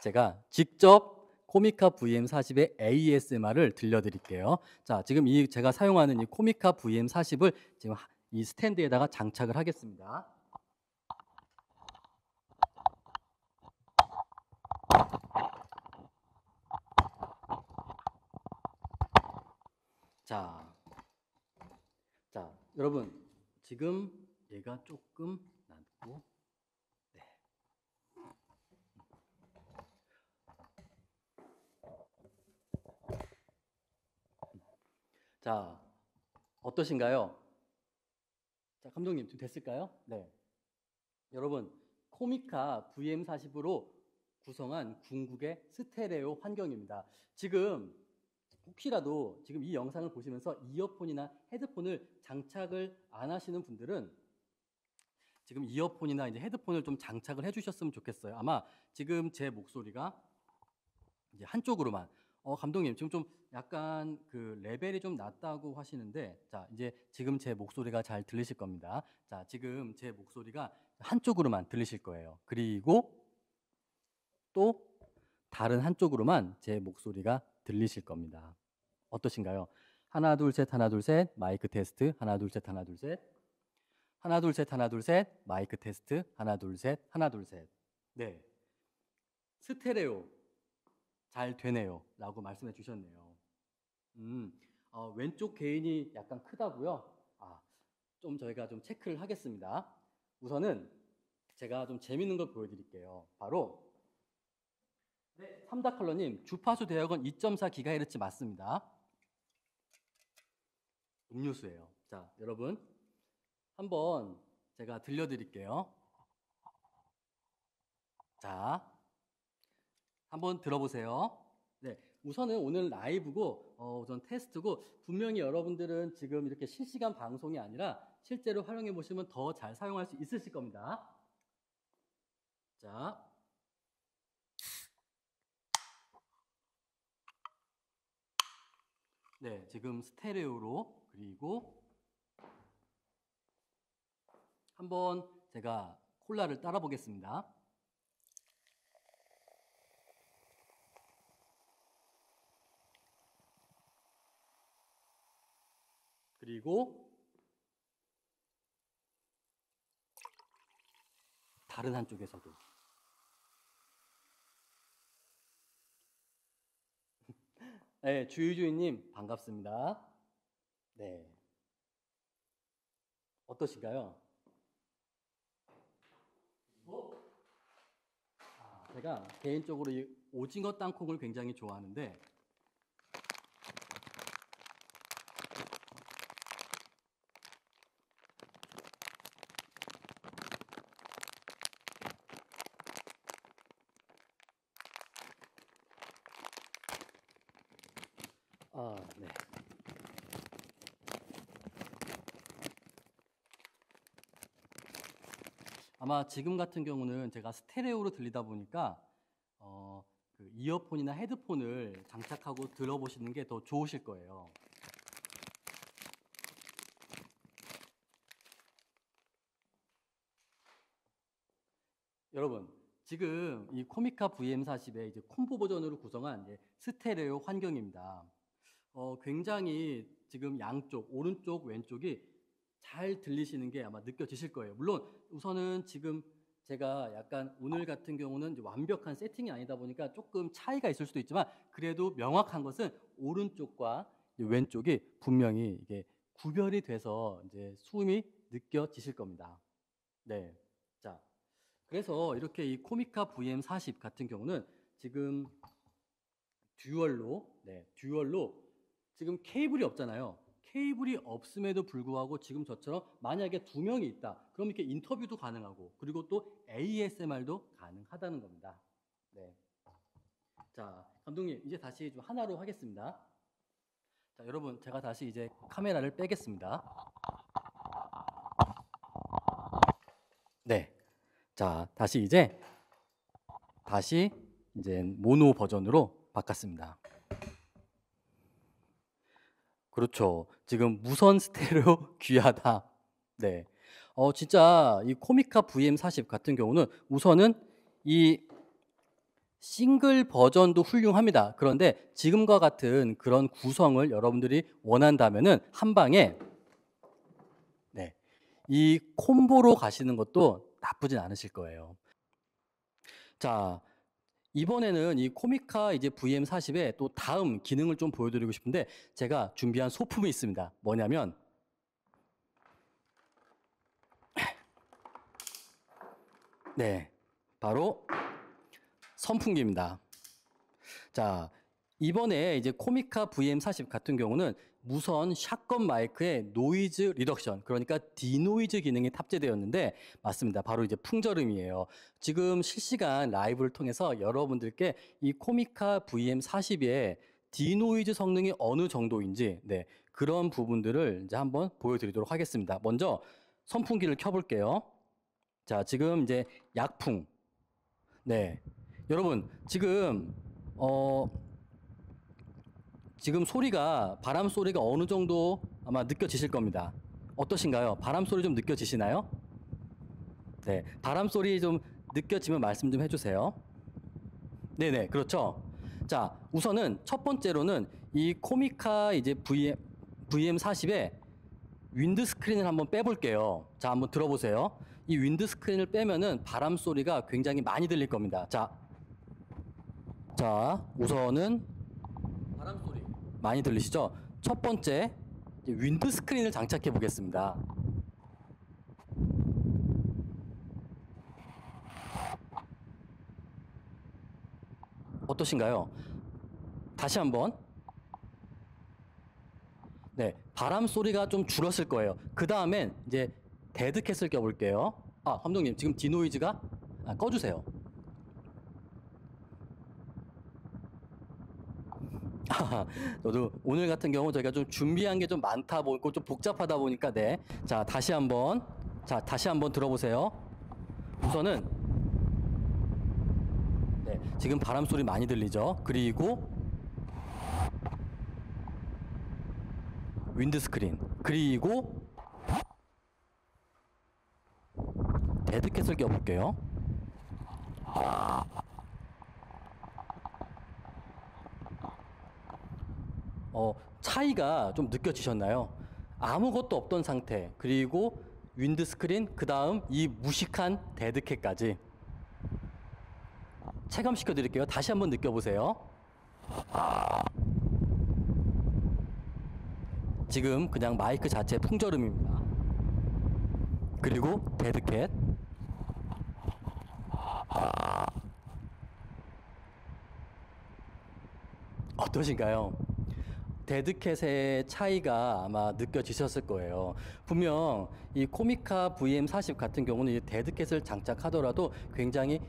S1: 제가 직접 코미카 VM40의 ASMR을 들려드릴게요. 자, 지금 이 제가 사용하는 이 코미카 VM40을 지금 이 스탠드에다가 장착을 하겠습니다. 자, 자, 여러분 지금 얘가 조금 어? 네. 자, 어떠신가요? 자, 감독님, 좀 됐을까요? 네. 여러분, 코미카 VM40으로 구성한 궁극의 스테레오 환경입니다. 지금 혹시라도 지금 이 영상을 보시면서 이어폰이나 헤드폰을 장착을 안 하시는 분들은 지금 이어폰이나 이제 헤드폰을 좀 장착을 해주셨으면 좋겠어요. 아마 지금 제 목소리가 이제 한쪽으로만 어, 감독님 지금 좀 약간 그 레벨이 좀 낮다고 하시는데 자 이제 지금 제 목소리가 잘 들리실 겁니다. 자 지금 제 목소리가 한쪽으로만 들리실 거예요. 그리고 또 다른 한쪽으로만 제 목소리가 들리실 겁니다. 어떠신가요? 하나 둘 셋 하나 둘 셋 마이크 테스트 하나 둘 셋 하나 둘 셋. 하나 둘셋 하나 둘셋 마이크 테스트 하나 둘셋 하나 둘셋 네. 스테레오 잘 되네요라고 말씀해 주셨네요. 음. 어, 왼쪽 개인이 약간 크다고요. 아, 좀 저희가 좀 체크를 하겠습니다. 우선은 제가 좀 재밌는 걸 보여드릴게요. 바로 네, 삼다컬러님 주파수 대역은 2.4 기가헤르츠 맞습니다. 음료수예요. 자, 여러분 한번 제가 들려드릴게요. 자, 한번 들어보세요. 네, 우선은 오늘 라이브고 어, 우선 테스트고 분명히 여러분들은 지금 이렇게 실시간 방송이 아니라 실제로 활용해 보시면 더 잘 사용할 수 있으실 겁니다. 자. 네, 지금 스테레오로 그리고 한번 제가 콜라를 따라 보겠습니다. 그리고 다른 한쪽에서도 네, 주유주인님 반갑습니다. 네. 어떠신가요? 어? 아, 제가 개인적으로 이 오징어 땅콩을 굉장히 좋아하는데 아마 지금 같은 경우는 제가 스테레오로 들리다 보니까 어, 그 이어폰이나 헤드폰을 장착하고 들어보시는 게 더 좋으실 거예요. 여러분, 지금 이 코미카 VM40의 이제 콤보 버전으로 구성한 스테레오 환경입니다. 어, 굉장히 지금 양쪽, 오른쪽, 왼쪽이 잘 들리시는 게 아마 느껴지실 거예요. 물론 우선은 지금 제가 약간 오늘 같은 경우는 완벽한 세팅이 아니다 보니까 조금 차이가 있을 수도 있지만 그래도 명확한 것은 오른쪽과 왼쪽이 분명히 이게 구별이 돼서 이제 숨이 느껴지실 겁니다. 네. 자. 그래서 이렇게 이 코미카 VM40 같은 경우는 지금 듀얼로 네, 듀얼로 지금 케이블이 없잖아요. 케이블이 없음에도 불구하고 지금 저처럼 만약에 두 명이 있다. 그럼 이렇게 인터뷰도 가능하고 그리고 또 ASMR도 가능하다는 겁니다. 네. 자, 감독님 이제 다시 좀 하나로 하겠습니다. 자, 여러분 제가 다시 이제 카메라를 빼겠습니다. 네. 자, 다시 이제 다시 이제 모노 버전으로 바꿨습니다. 그렇죠. 지금 무선 스테레오 귀하다. 네. 어, 진짜 이 코미카 VM40 같은 경우는 우선은 이 싱글 버전도 훌륭합니다. 그런데 지금과 같은 그런 구성을 여러분들이 원한다면은 한 방에 네. 이 콤보로 가시는 것도 나쁘진 않으실 거예요. 자, 이번에는 이 코미카 이제 VM40의 또 다음 기능을 좀 보여드리고 싶은데 제가 준비한 소품이 있습니다. 뭐냐면 네, 바로 선풍기입니다. 자, 이번에 이제 코미카 VM40 같은 경우는 무선 샷건 마이크에 노이즈 리덕션, 그러니까 디노이즈 기능이 탑재되었는데 맞습니다. 바로 이제 풍절음이에요. 지금 실시간 라이브를 통해서 여러분들께 이 코미카 VM40의 디노이즈 성능이 어느 정도인지 네, 그런 부분들을 이제 한번 보여드리도록 하겠습니다. 먼저 선풍기를 켜볼게요. 자, 지금 이제 약풍. 네. 여러분, 지금, 어, 지금 소리가 바람 소리가 어느 정도 아마 느껴지실 겁니다. 어떠신가요? 바람 소리 좀 느껴지시나요? 네, 바람 소리 좀 느껴지면 말씀 좀 해주세요. 네네, 그렇죠. 자, 우선은 첫 번째로는 이 코미카 이제 VM, VM40에 윈드 스크린을 한번 빼볼게요. 자, 한번 들어보세요. 이 윈드 스크린을 빼면은 바람 소리가 굉장히 많이 들릴 겁니다. 자, 자, 우선은 많이 들리시죠? 첫 번째 윈드 스크린을 장착해 보겠습니다. 어떠신가요? 다시 한번 네 바람 소리가 좀 줄었을 거예요. 그 다음엔 이제 데드캣을 껴볼게요. 아 감독님 지금 디노이즈가 아, 꺼주세요. 저도 오늘 같은 경우 저희가 좀 준비한 게 좀 많다 보니까좀 복잡하다 보니까 네. 자, 다시 한번. 자, 다시 한번 들어보세요. 우선은 네, 지금 바람 소리 많이 들리죠? 그리고 윈드 스크린. 그리고 데드캣을 껴볼게요. 어, 차이가 좀 느껴지셨나요? 아무것도 없던 상태 그리고 윈드스크린 그 다음 이 무식한 데드캣까지 체감시켜 드릴게요 다시 한번 느껴보세요 지금 그냥 마이크 자체 풍절음입니다 그리고 데드캣 어떠신가요? 데드캣의 차이가 아마 느껴지셨을 거예요. 분명 이 코미카 VM40 같은 경우는 이 데드캣을 장착하더라도 굉장히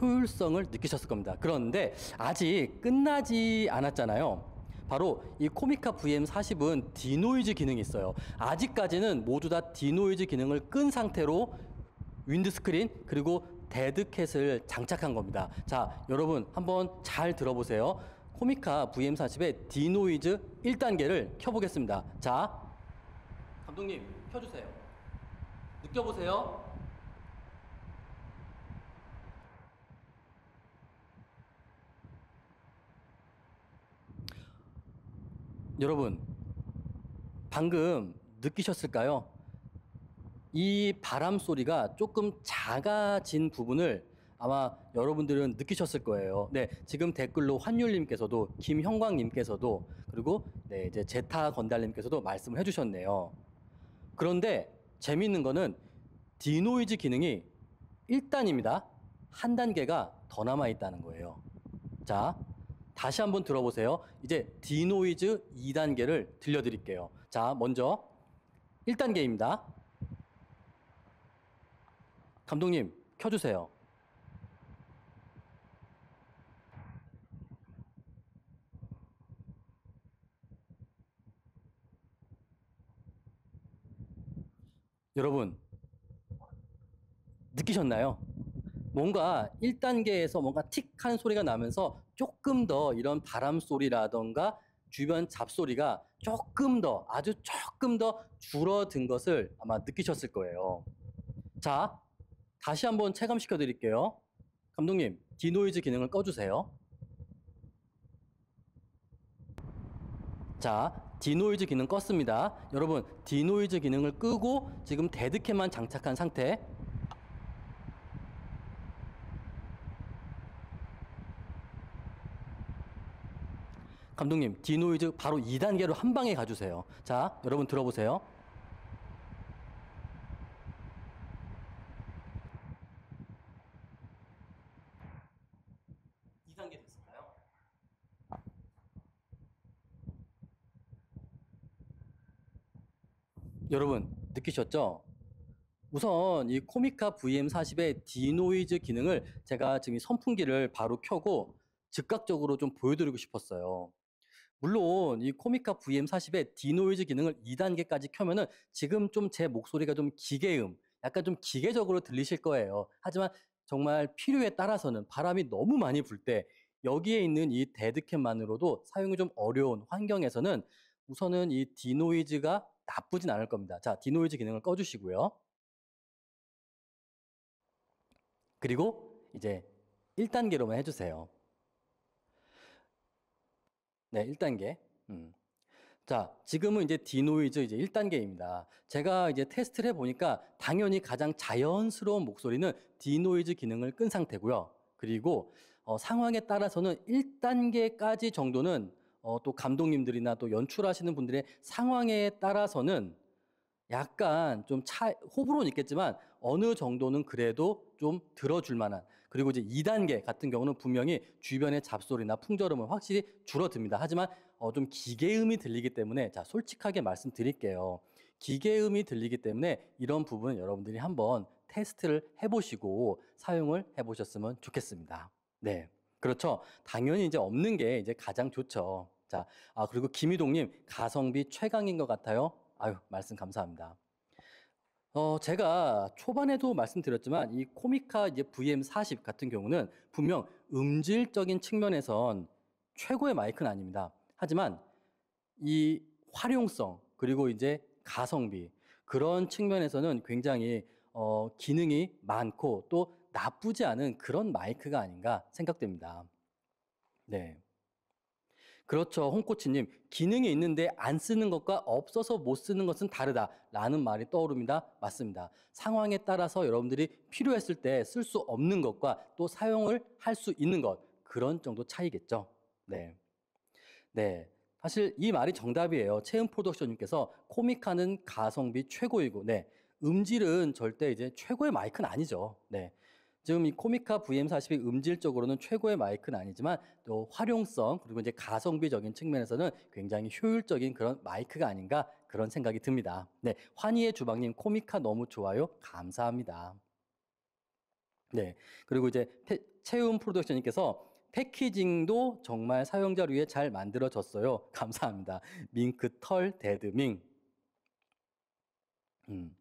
S1: 효율성을 느끼셨을 겁니다. 그런데 아직 끝나지 않았잖아요. 바로 이 코미카 VM40은 디노이즈 기능이 있어요. 아직까지는 모두 다 디노이즈 기능을 끈 상태로 윈드스크린 그리고 데드캣을 장착한 겁니다. 자, 여러분 한번 잘 들어보세요. 코미카 VM40의 디노이즈 1단계를 켜보겠습니다. 자, 감독님 켜주세요. 느껴보세요. 여러분, 방금 느끼셨을까요? 이 바람 소리가 조금 작아진 부분을 아마 여러분들은 느끼셨을 거예요. 네, 지금 댓글로 환율님께서도 김형광님께서도 그리고 네, 이제 제타 건달님께서도 말씀을 해주셨네요. 그런데 재미있는 거는 디노이즈 기능이 1단입니다. 한 단계가 더 남아 있다는 거예요. 자, 다시 한번 들어보세요. 이제 디노이즈 2단계를 들려드릴게요. 자, 먼저 1단계입니다. 감독님, 켜주세요. 여러분, 느끼셨나요? 뭔가 1단계에서 뭔가 틱 하는 소리가 나면서 조금 더 이런 바람 소리라던가 주변 잡소리가 조금 더, 아주 조금 더 줄어든 것을 아마 느끼셨을 거예요. 자, 다시 한번 체감시켜 드릴게요. 감독님, 디노이즈 기능을 꺼주세요. 자, 디노이즈 기능 껐습니다. 여러분 디노이즈 기능을 끄고 지금 데드캠만 장착한 상태 감독님 디노이즈 바로 2단계로 한 방에 가주세요. 자 여러분 들어보세요. 여러분 느끼셨죠? 우선 이 코미카 VM40의 디노이즈 기능을 제가 지금 선풍기를 바로 켜고 즉각적으로 좀 보여드리고 싶었어요. 물론 이 코미카 VM40의 디노이즈 기능을 2단계까지 켜면은 지금 좀 제 목소리가 좀 기계음, 약간 좀 기계적으로 들리실 거예요. 하지만 정말 필요에 따라서는 바람이 너무 많이 불 때 여기에 있는 이 데드캠만으로도 사용이 좀 어려운 환경에서는 우선은 이 디노이즈가 나쁘진 않을 겁니다. 자, 디노이즈 기능을 꺼주시고요. 그리고 이제 1단계로만 해주세요. 네, 1단계. 음. 자, 지금은 이제 디노이즈 이제 1단계입니다. 제가 이제 테스트를 해보니까 당연히 가장 자연스러운 목소리는 디노이즈 기능을 끈 상태고요. 그리고 어, 상황에 따라서는 1단계까지 정도는 어, 또 감독님들이나 또 연출하시는 분들의 상황에 따라서는 약간 좀 차, 호불호는 있겠지만 어느 정도는 그래도 좀 들어줄 만한 그리고 이제 2단계 같은 경우는 분명히 주변의 잡소리나 풍절음은 확실히 줄어듭니다. 하지만 어, 좀 기계음이 들리기 때문에 자, 솔직하게 말씀드릴게요. 기계음이 들리기 때문에 이런 부분은 여러분들이 한번 테스트를 해보시고 사용을 해보셨으면 좋겠습니다. 네. 그렇죠. 당연히 이제 없는 게 이제 가장 좋죠. 자, 아, 그리고 김희동님, 가성비 최강인 것 같아요. 아유, 말씀 감사합니다. 어, 제가 초반에도 말씀드렸지만 이 코미카 이제 VM40 같은 경우는 분명 음질적인 측면에선 최고의 마이크는 아닙니다. 하지만 이 활용성 그리고 이제 가성비 그런 측면에서는 굉장히 어, 기능이 많고 또 나쁘지 않은 그런 마이크가 아닌가 생각됩니다. 네. 그렇죠. 홍코치님. 기능이 있는데 안 쓰는 것과 없어서 못 쓰는 것은 다르다. 라는 말이 떠오릅니다. 맞습니다. 상황에 따라서 여러분들이 필요했을 때 쓸 수 없는 것과 또 사용을 할 수 있는 것. 그런 정도 차이겠죠. 네. 네. 사실 이 말이 정답이에요. 체험 프로덕션님께서 코믹하는 가성비 최고이고, 네. 음질은 절대 이제 최고의 마이크는 아니죠. 네. 지금 이 코미카 VM40이 음질적으로는 최고의 마이크는 아니지만 또 활용성 그리고 이제 가성비적인 측면에서는 굉장히 효율적인 그런 마이크가 아닌가 그런 생각이 듭니다. 네, 환희의 주방님 코미카 너무 좋아요. 감사합니다. 네, 그리고 이제 채움 프로덕션님께서 패키징도 정말 사용자를 위해 잘 만들어졌어요. 감사합니다. 밍크 털 데드밍. 음.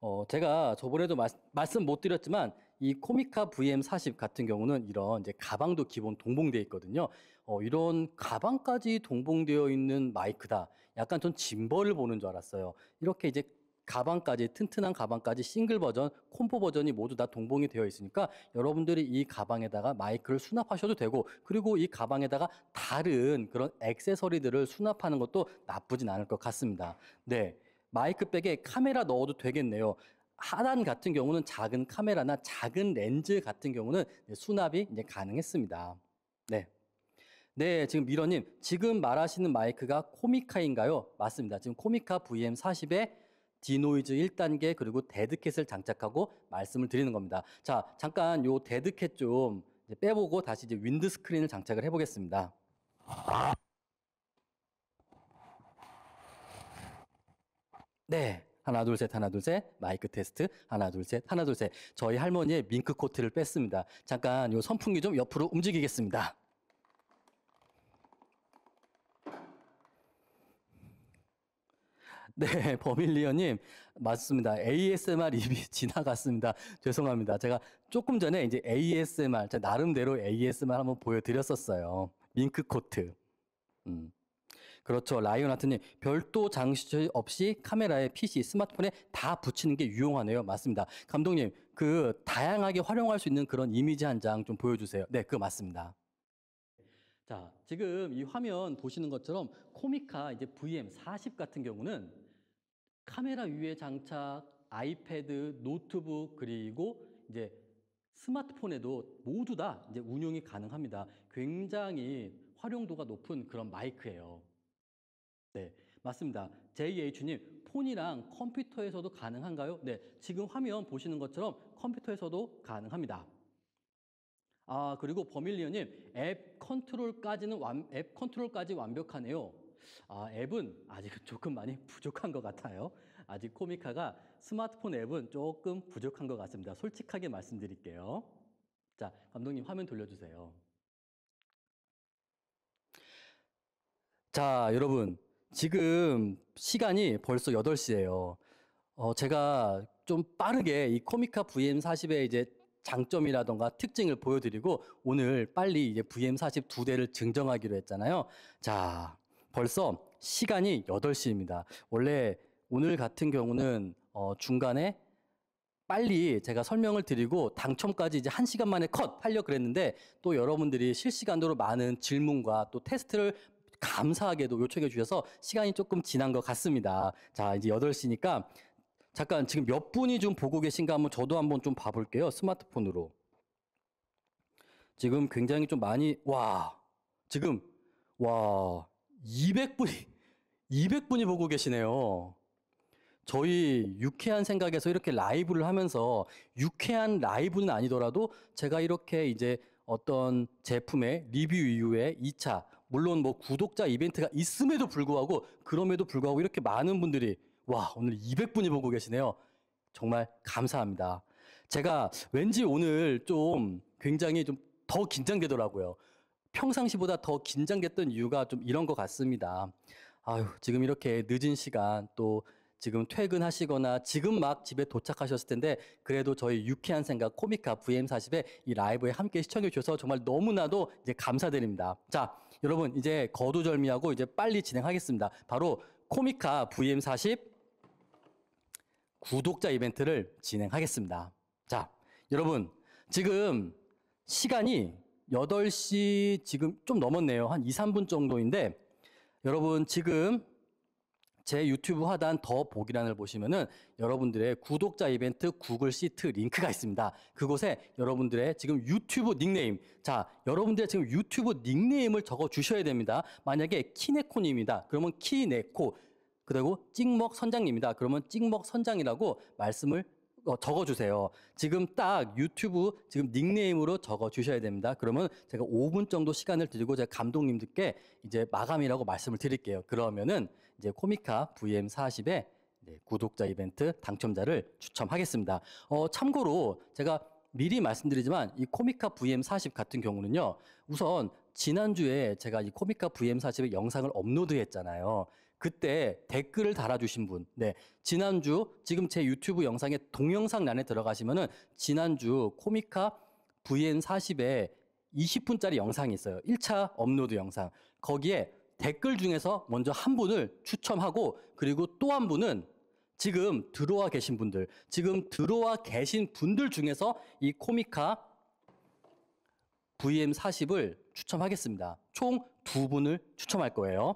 S1: 어, 제가 저번에도 마, 말씀 못 드렸지만 이 코미카 VM40 같은 경우는 이런 이제 가방도 기본 동봉되어 있거든요. 어, 이런 가방까지 동봉되어 있는 마이크다. 약간 좀 짐벌을 보는 줄 알았어요. 이렇게 이제 가방까지 튼튼한 가방까지 싱글 버전, 콤보 버전이 모두 다 동봉이 되어 있으니까 여러분들이 이 가방에다가 마이크를 수납하셔도 되고 그리고 이 가방에다가 다른 그런 액세서리들을 수납하는 것도 나쁘진 않을 것 같습니다. 네. 마이크백에 카메라 넣어도 되겠네요. 하단 같은 경우는 작은 카메라나 작은 렌즈 같은 경우는 수납이 이제 가능했습니다. 네. 네, 지금 미러님, 지금 말하시는 마이크가 코미카인가요? 맞습니다. 지금 코미카 VM40에 디노이즈 1단계 그리고 데드캣을 장착하고 말씀을 드리는 겁니다. 자, 잠깐 요 데드캣 좀 빼보고 다시 이제 윈드 스크린을 장착을 해보겠습니다. 네, 하나 둘 셋 하나 둘 셋 마이크 테스트 하나 둘 셋 하나 둘셋 저희 할머니의 밍크 코트를 뺐습니다. 잠깐 요 선풍기 좀 옆으로 움직이겠습니다. 네, 버밀리언님 맞습니다. ASMR 입이 지나갔습니다. 죄송합니다. 제가 조금 전에 이제 ASMR, 제 나름대로 ASMR 한번 보여드렸었어요. 밍크 코트. 음. 그렇죠. 라이온하트님. 별도 장치 없이 카메라에 PC, 스마트폰에 다 붙이는 게 유용하네요. 맞습니다. 감독님, 그 다양하게 활용할 수 있는 그런 이미지 한 장 좀 보여주세요. 네, 그 맞습니다. 자, 지금 이 화면 보시는 것처럼 코미카 이제 VM40 같은 경우는 카메라 위에 장착, 아이패드, 노트북, 그리고 이제 스마트폰에도 모두 다 이제 운용이 가능합니다. 굉장히 활용도가 높은 그런 마이크예요. 네, 맞습니다. JH님, 폰이랑 컴퓨터에서도 가능한가요? 네, 지금 화면 보시는 것처럼 컴퓨터에서도 가능합니다. 아, 그리고 버밀리언님, 앱 컨트롤까지는 완, 앱 컨트롤까지 완벽하네요. 아, 앱은 아직 조금 많이 부족한 것 같아요. 아직 코미카가 스마트폰 앱은 조금 부족한 것 같습니다. 솔직하게 말씀드릴게요. 자, 감독님 화면 돌려주세요. 자, 여러분. 지금 시간이 벌써 8시예요. 어, 제가 좀 빠르게 이 코미카 VM40의 이제 장점이라던가 특징을 보여드리고 오늘 빨리 이제 VM40 두 대를 증정하기로 했잖아요. 자, 벌써 시간이 8시입니다. 원래 오늘 같은 경우는 어, 중간에 빨리 제가 설명을 드리고 당첨까지 이제 한 시간 만에 컷 하려 그랬는데 또 여러분들이 실시간으로 많은 질문과 또 테스트를 감사하게도 요청해 주셔서 시간이 조금 지난 것 같습니다. 자, 이제 8시니까 잠깐 지금 몇 분이 좀 보고 계신가 한번 저도 한번 좀 봐볼게요. 스마트폰으로. 지금 굉장히 좀 많이, 와, 지금, 와, 200분이, 200분이 보고 계시네요. 저희 유쾌한 생각에서 이렇게 라이브를 하면서 유쾌한 라이브는 아니더라도 제가 이렇게 이제 어떤 제품의 리뷰 이후에 2차 물론 뭐 구독자 이벤트가 있음에도 불구하고 그럼에도 불구하고 이렇게 많은 분들이 와 오늘 200분이 보고 계시네요. 정말 감사합니다. 제가 왠지 오늘 좀 굉장히 좀 더 긴장되더라고요. 평상시보다 더 긴장됐던 이유가 좀 이런 것 같습니다. 아유, 지금 이렇게 늦은 시간 또 지금 퇴근하시거나 지금 막 집에 도착하셨을 텐데 그래도 저희 유쾌한 생각 코미카 VM40의 이 라이브에 함께 시청해 주셔서 정말 너무나도 이제 감사드립니다. 자, 여러분 이제 거두절미하고 이제 빨리 진행하겠습니다. 바로 코미카 VM40 구독자 이벤트를 진행하겠습니다. 자, 여러분 지금 시간이 8시 지금 좀 넘었네요. 한 2, 3분 정도인데 여러분 지금 제 유튜브 하단 더 보기란을 보시면은 여러분들의 구독자 이벤트 구글 시트 링크가 있습니다. 그곳에 여러분들의 지금 유튜브 닉네임, 자, 여러분들의 지금 유튜브 닉네임을 적어 주셔야 됩니다. 만약에 키네코님니다 그러면 키네코. 그리고 찍먹 선장님니다 그러면 찍먹 선장이라고 말씀을 어, 적어주세요. 지금 딱 유튜브 지금 닉네임으로 적어주셔야 됩니다. 그러면 제가 5분 정도 시간을 드리고 제가 감독님들께 이제 마감이라고 말씀을 드릴게요. 그러면은 이제 코미카 v m 4 0의 네, 구독자 이벤트 당첨자를 추첨하겠습니다. 어, 참고로 제가 미리 말씀드리지만 이 코미카 VM40 같은 경우는요. 우선 지난주에 제가 이 코미카 VM40의 영상을 업로드했잖아요. 그때 댓글을 달아주신 분, 네 지난주 지금 제 유튜브 영상의 동영상란에 들어가시면은 지난주 코미카 VM40에 20분짜리 영상이 있어요. 1차 업로드 영상 거기에 댓글 중에서 먼저 한 분을 추첨하고 그리고 또 한 분은 지금 들어와 계신 분들, 지금 들어와 계신 분들 중에서 이 코미카 VM40을 추첨하겠습니다. 총 두 분을 추첨할 거예요.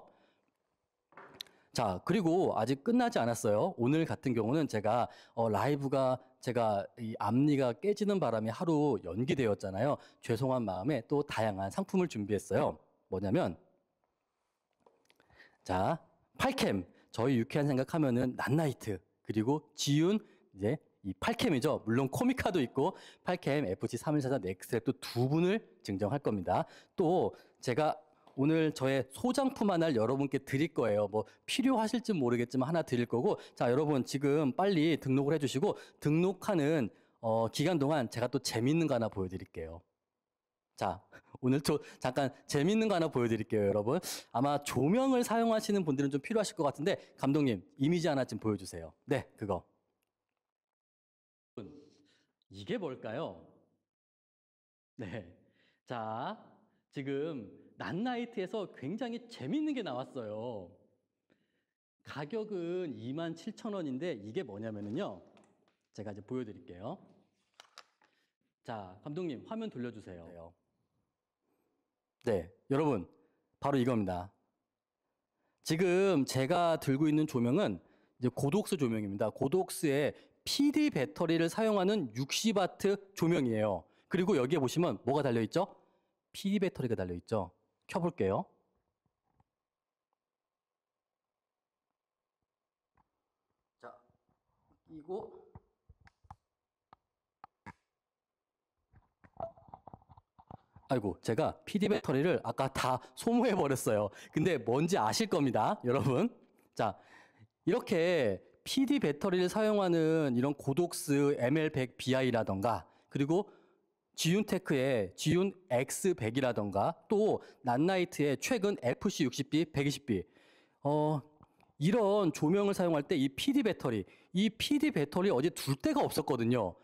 S1: 자, 그리고 아직 끝나지 않았어요. 오늘 같은 경우는 제가 어, 라이브가 제가 이 앞니가 깨지는 바람에 하루 연기되었잖아요. 죄송한 마음에 또 다양한 상품을 준비했어요. 뭐냐면 자, 팔캠. 저희 유쾌한 생각하면은 낫나이트. 그리고 지윤, 이제 이 팔캠이죠. 물론 코미카도 있고 팔캠, FC 314사 넥스랩 또 두 분을 증정할 겁니다. 또 제가 오늘 저의 소장품 하나를 여러분께 드릴 거예요. 뭐 필요하실지 모르겠지만 하나 드릴 거고 자 여러분 지금 빨리 등록을 해주시고 등록하는 어, 기간 동안 제가 또 재밌는 거 하나 보여드릴게요. 자 오늘 저 잠깐 재밌는 거 하나 보여드릴게요, 여러분. 아마 조명을 사용하시는 분들은 좀 필요하실 것 같은데 감독님 이미지 하나 좀 보여주세요. 네, 그거. 이게 뭘까요? 네, 자 지금 낫나이트에서 굉장히 재밌는 게 나왔어요. 가격은 27,000원인데 이게 뭐냐면요. 제가 이제 보여드릴게요. 자, 감독님 화면 돌려주세요. 네. 네, 여러분, 바로 이겁니다. 지금 제가 들고 있는 조명은 이제 고독스 조명입니다. 고독스의 PD 배터리를 사용하는 60W 조명이에요. 그리고 여기에 보시면 뭐가 달려있죠? PD 배터리가 달려있죠. 켜볼게요. 자, 끼고 아이고 제가 PD 배터리를 아까 다 소모해 버렸어요. 근데 뭔지 아실 겁니다, 여러분. 자, 이렇게 PD 배터리를 사용하는 이런 고독스 ML100bi라던가 그리고 지윤테크의 지윤 X100이라던가 또난나이트의 최근 FC60B 120B 어 이런 조명을 사용할 때 이 PD 배터리 이 PD 배터리 어제 둘 데가 없었거든요.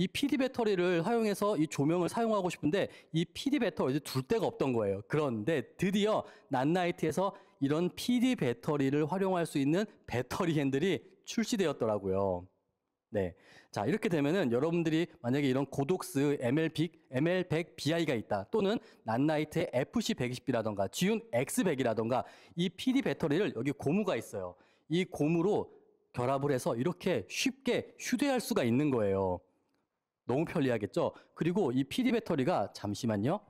S1: 이 PD 배터리를 사용해서 이 조명을 사용하고 싶은데 이 PD 배터리를 둘 데가 없던 거예요. 그런데 드디어 난나이트에서 이런 PD 배터리를 활용할 수 있는 배터리 핸들이 출시되었더라고요. 네. 자, 이렇게 되면은 여러분들이 만약에 이런 고독스 ML100, ML100 BI가 있다. 또는 난나이트의 FC120B라던가, 지운 X100이라던가, 이 PD 배터리를 여기 고무가 있어요. 이 고무로 결합을 해서 이렇게 쉽게 휴대할 수가 있는 거예요. 너무 편리하겠죠? 그리고 이 PD 배터리가 잠시만요.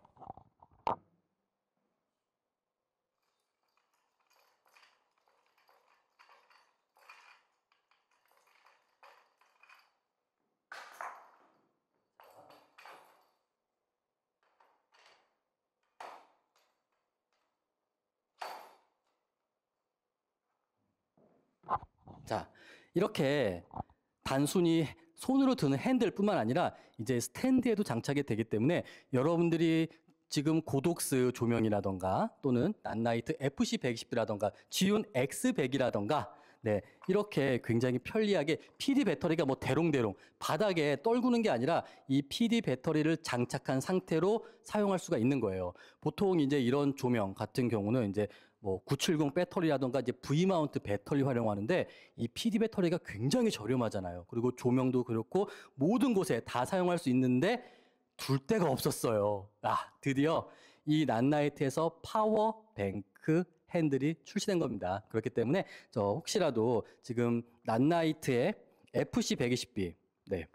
S1: 자, 이렇게 단순히 손으로 드는 핸들뿐만 아니라 이제 스탠드에도 장착이 되기 때문에 여러분들이 지금 고독스 조명이라던가 또는 난나이트 FC120라던가 이 지온 X100이라던가 네, 이렇게 굉장히 편리하게 PD 배터리가 뭐 대롱대롱 바닥에 떨구는 게 아니라 이 PD 배터리를 장착한 상태로 사용할 수가 있는 거예요. 보통 이제 이런 조명 같은 경우는 이제 뭐970 배터리라던가 이제 V 마운트 배터리 활용하는데 이 PD 배터리가 굉장히 저렴하잖아요. 그리고 조명도 그렇고 모든 곳에 다 사용할 수 있는데 둘 데가 없었어요. 아, 드디어 이난나이트에서 파워뱅크 핸들이 출시된 겁니다. 그렇기 때문에 저 혹시라도 지금 난나이트의 FC120B 네.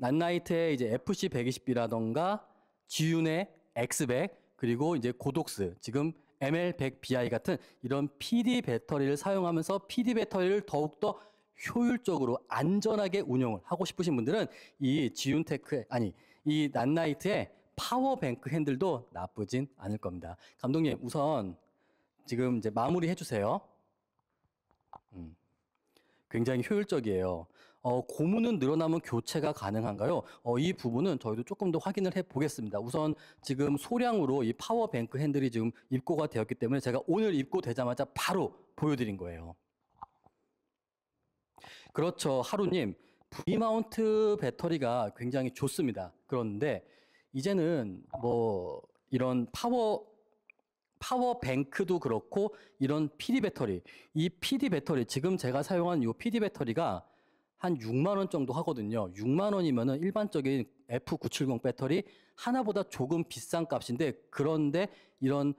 S1: 낫라이트의 이제 FC120B라던가 지윤의 X100 그리고 이제 고독스 지금 ML100bi 같은 이런 PD 배터리를 사용하면서 PD 배터리를 더욱더 효율적으로 안전하게 운영을 하고 싶으신 분들은 이지윤테크 아니 이난나이트의 파워뱅크 핸들도 나쁘진 않을 겁니다. 감독님 우선 지금 이제 마무리 해주세요. 음, 굉장히 효율적이에요. 어, 고무는 늘어나면 교체가 가능한가요? 어, 이 부분은 저희도 조금 더 확인을 해 보겠습니다. 우선 지금 소량으로 이 파워뱅크 핸들이 지금 입고가 되었기 때문에 제가 오늘 입고되자마자 바로 보여드린 거예요. 그렇죠. 하루님. V마운트 배터리가 굉장히 좋습니다. 그런데 이제는 뭐 이런 파워 파워뱅크도 그렇고 이런 PD 배터리, 이 PD 배터리 지금 제가 사용한 이 PD 배터리가 한 6만 원 정도 하거든요. 6만 원이면은 일반적인 F970 배터리 하나보다 조금 비싼 값인데 그런데 이런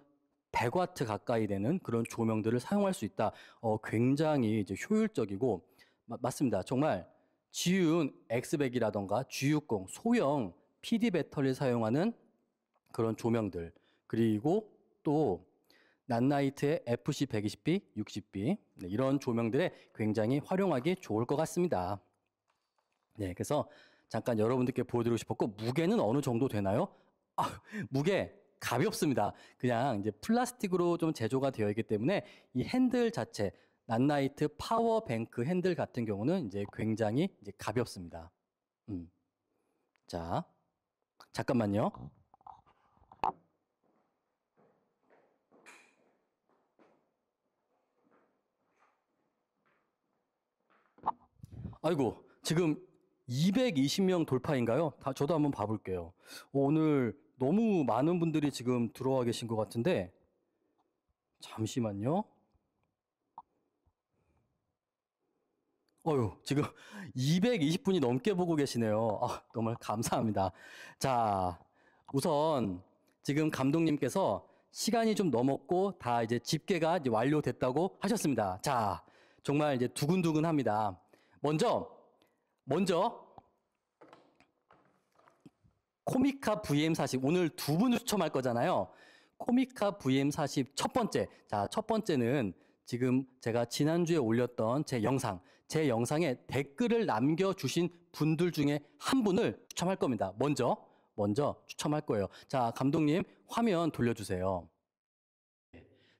S1: 100와트 가까이 되는 그런 조명들을 사용할 수 있다. 어, 굉장히 이제 효율적이고 마, 맞습니다. 정말 지윤 X100이라던가 G60 소형 PD 배터리를 사용하는 그런 조명들 그리고 또 낫나이트의 FC120B, 60B 네, 이런 조명들에 굉장히 활용하기 좋을 것 같습니다. 네, 그래서 잠깐 여러분들께 보여드리고 싶었고 무게는 어느 정도 되나요? 아, 무게 가볍습니다. 그냥 이제 플라스틱으로 좀 제조가 되어 있기 때문에 이 핸들 자체 낫나이트 파워뱅크 핸들 같은 경우는 이제 굉장히 이제 가볍습니다. 음. 자, 잠깐만요. 어. 아이고, 지금 220명 돌파인가요? 다, 저도 한번 봐볼게요. 오늘 너무 많은 분들이 지금 들어와 계신 것 같은데, 잠시만요. 어휴, 지금 220분이 넘게 보고 계시네요. 아, 정말 감사합니다. 자, 우선 지금 감독님께서 시간이 좀 넘었고 다 이제 집계가 이제 완료됐다고 하셨습니다. 자, 정말 이제 두근두근 합니다. 먼저 먼저 코미카 VM40 오늘 두 분을 추첨할 거잖아요. 코미카 VM40 첫 번째. 자, 첫 번째는 지금 제가 지난주에 올렸던 제 영상, 제 영상에 댓글을 남겨주신 분들 중에 한 분을 추첨할 겁니다. 먼저, 먼저 추첨할 거예요. 자, 감독님, 화면 돌려주세요.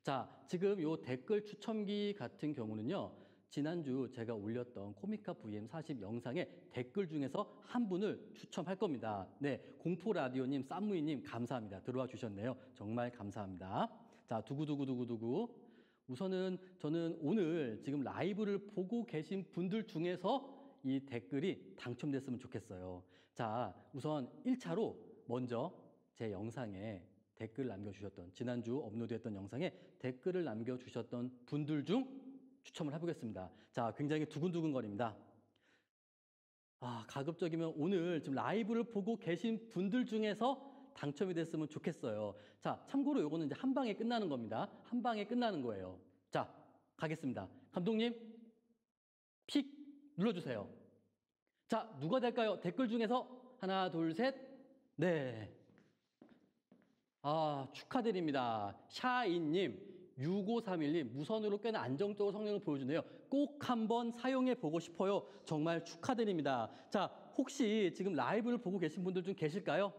S1: 자, 지금 요 댓글 추첨기 같은 경우는요. 지난주 제가 올렸던 코미카 VM40 영상의 댓글 중에서 한 분을 추첨할 겁니다. 네, 공포라디오님, 쌈무이님 감사합니다. 들어와 주셨네요. 정말 감사합니다. 자, 두구두구두구두구. 우선은 저는 오늘 지금 라이브를 보고 계신 분들 중에서 이 댓글이 당첨됐으면 좋겠어요. 자, 우선 1차로 먼저 제 영상에 댓글 남겨주셨던, 지난주 업로드했던 영상에 댓글을 남겨주셨던 분들 중 추첨을 해보겠습니다. 자, 굉장히 두근두근 거립니다. 아, 가급적이면 오늘 지금 라이브를 보고 계신 분들 중에서 당첨이 됐으면 좋겠어요. 자, 참고로 이거는 이제 한 방에 끝나는 겁니다. 한 방에 끝나는 거예요. 자, 가겠습니다. 감독님, 픽 눌러주세요. 자, 누가 될까요? 댓글 중에서 하나, 둘, 셋, 네. 아, 축하드립니다. 샤이님. 6531님, 무선으로 꽤나 안정적으로 성능을 보여주네요. 꼭 한번 사용해 보고 싶어요. 정말 축하드립니다. 자, 혹시 지금 라이브를 보고 계신 분들 좀 계실까요?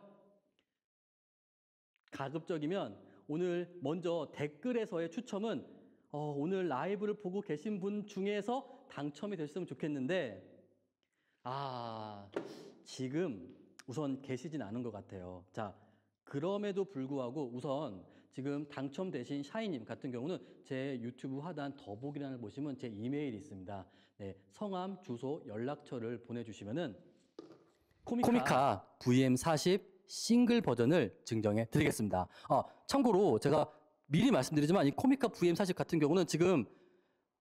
S1: 가급적이면 오늘 먼저 댓글에서의 추첨은 어, 오늘 라이브를 보고 계신 분 중에서 당첨이 됐으면 좋겠는데, 아, 지금 우선 계시진 않은 것 같아요. 자, 그럼에도 불구하고 우선 지금 당첨되신 샤이님 같은 경우는 제 유튜브 하단 더보기란을 보시면 제 이메일이 있습니다. 네, 성함, 주소, 연락처를 보내주시면은 코미카, 코미카 VM40 싱글 버전을 증정해 드리겠습니다. 아, 참고로 제가 미리 말씀드리지만 이 코미카 VM40 같은 경우는 지금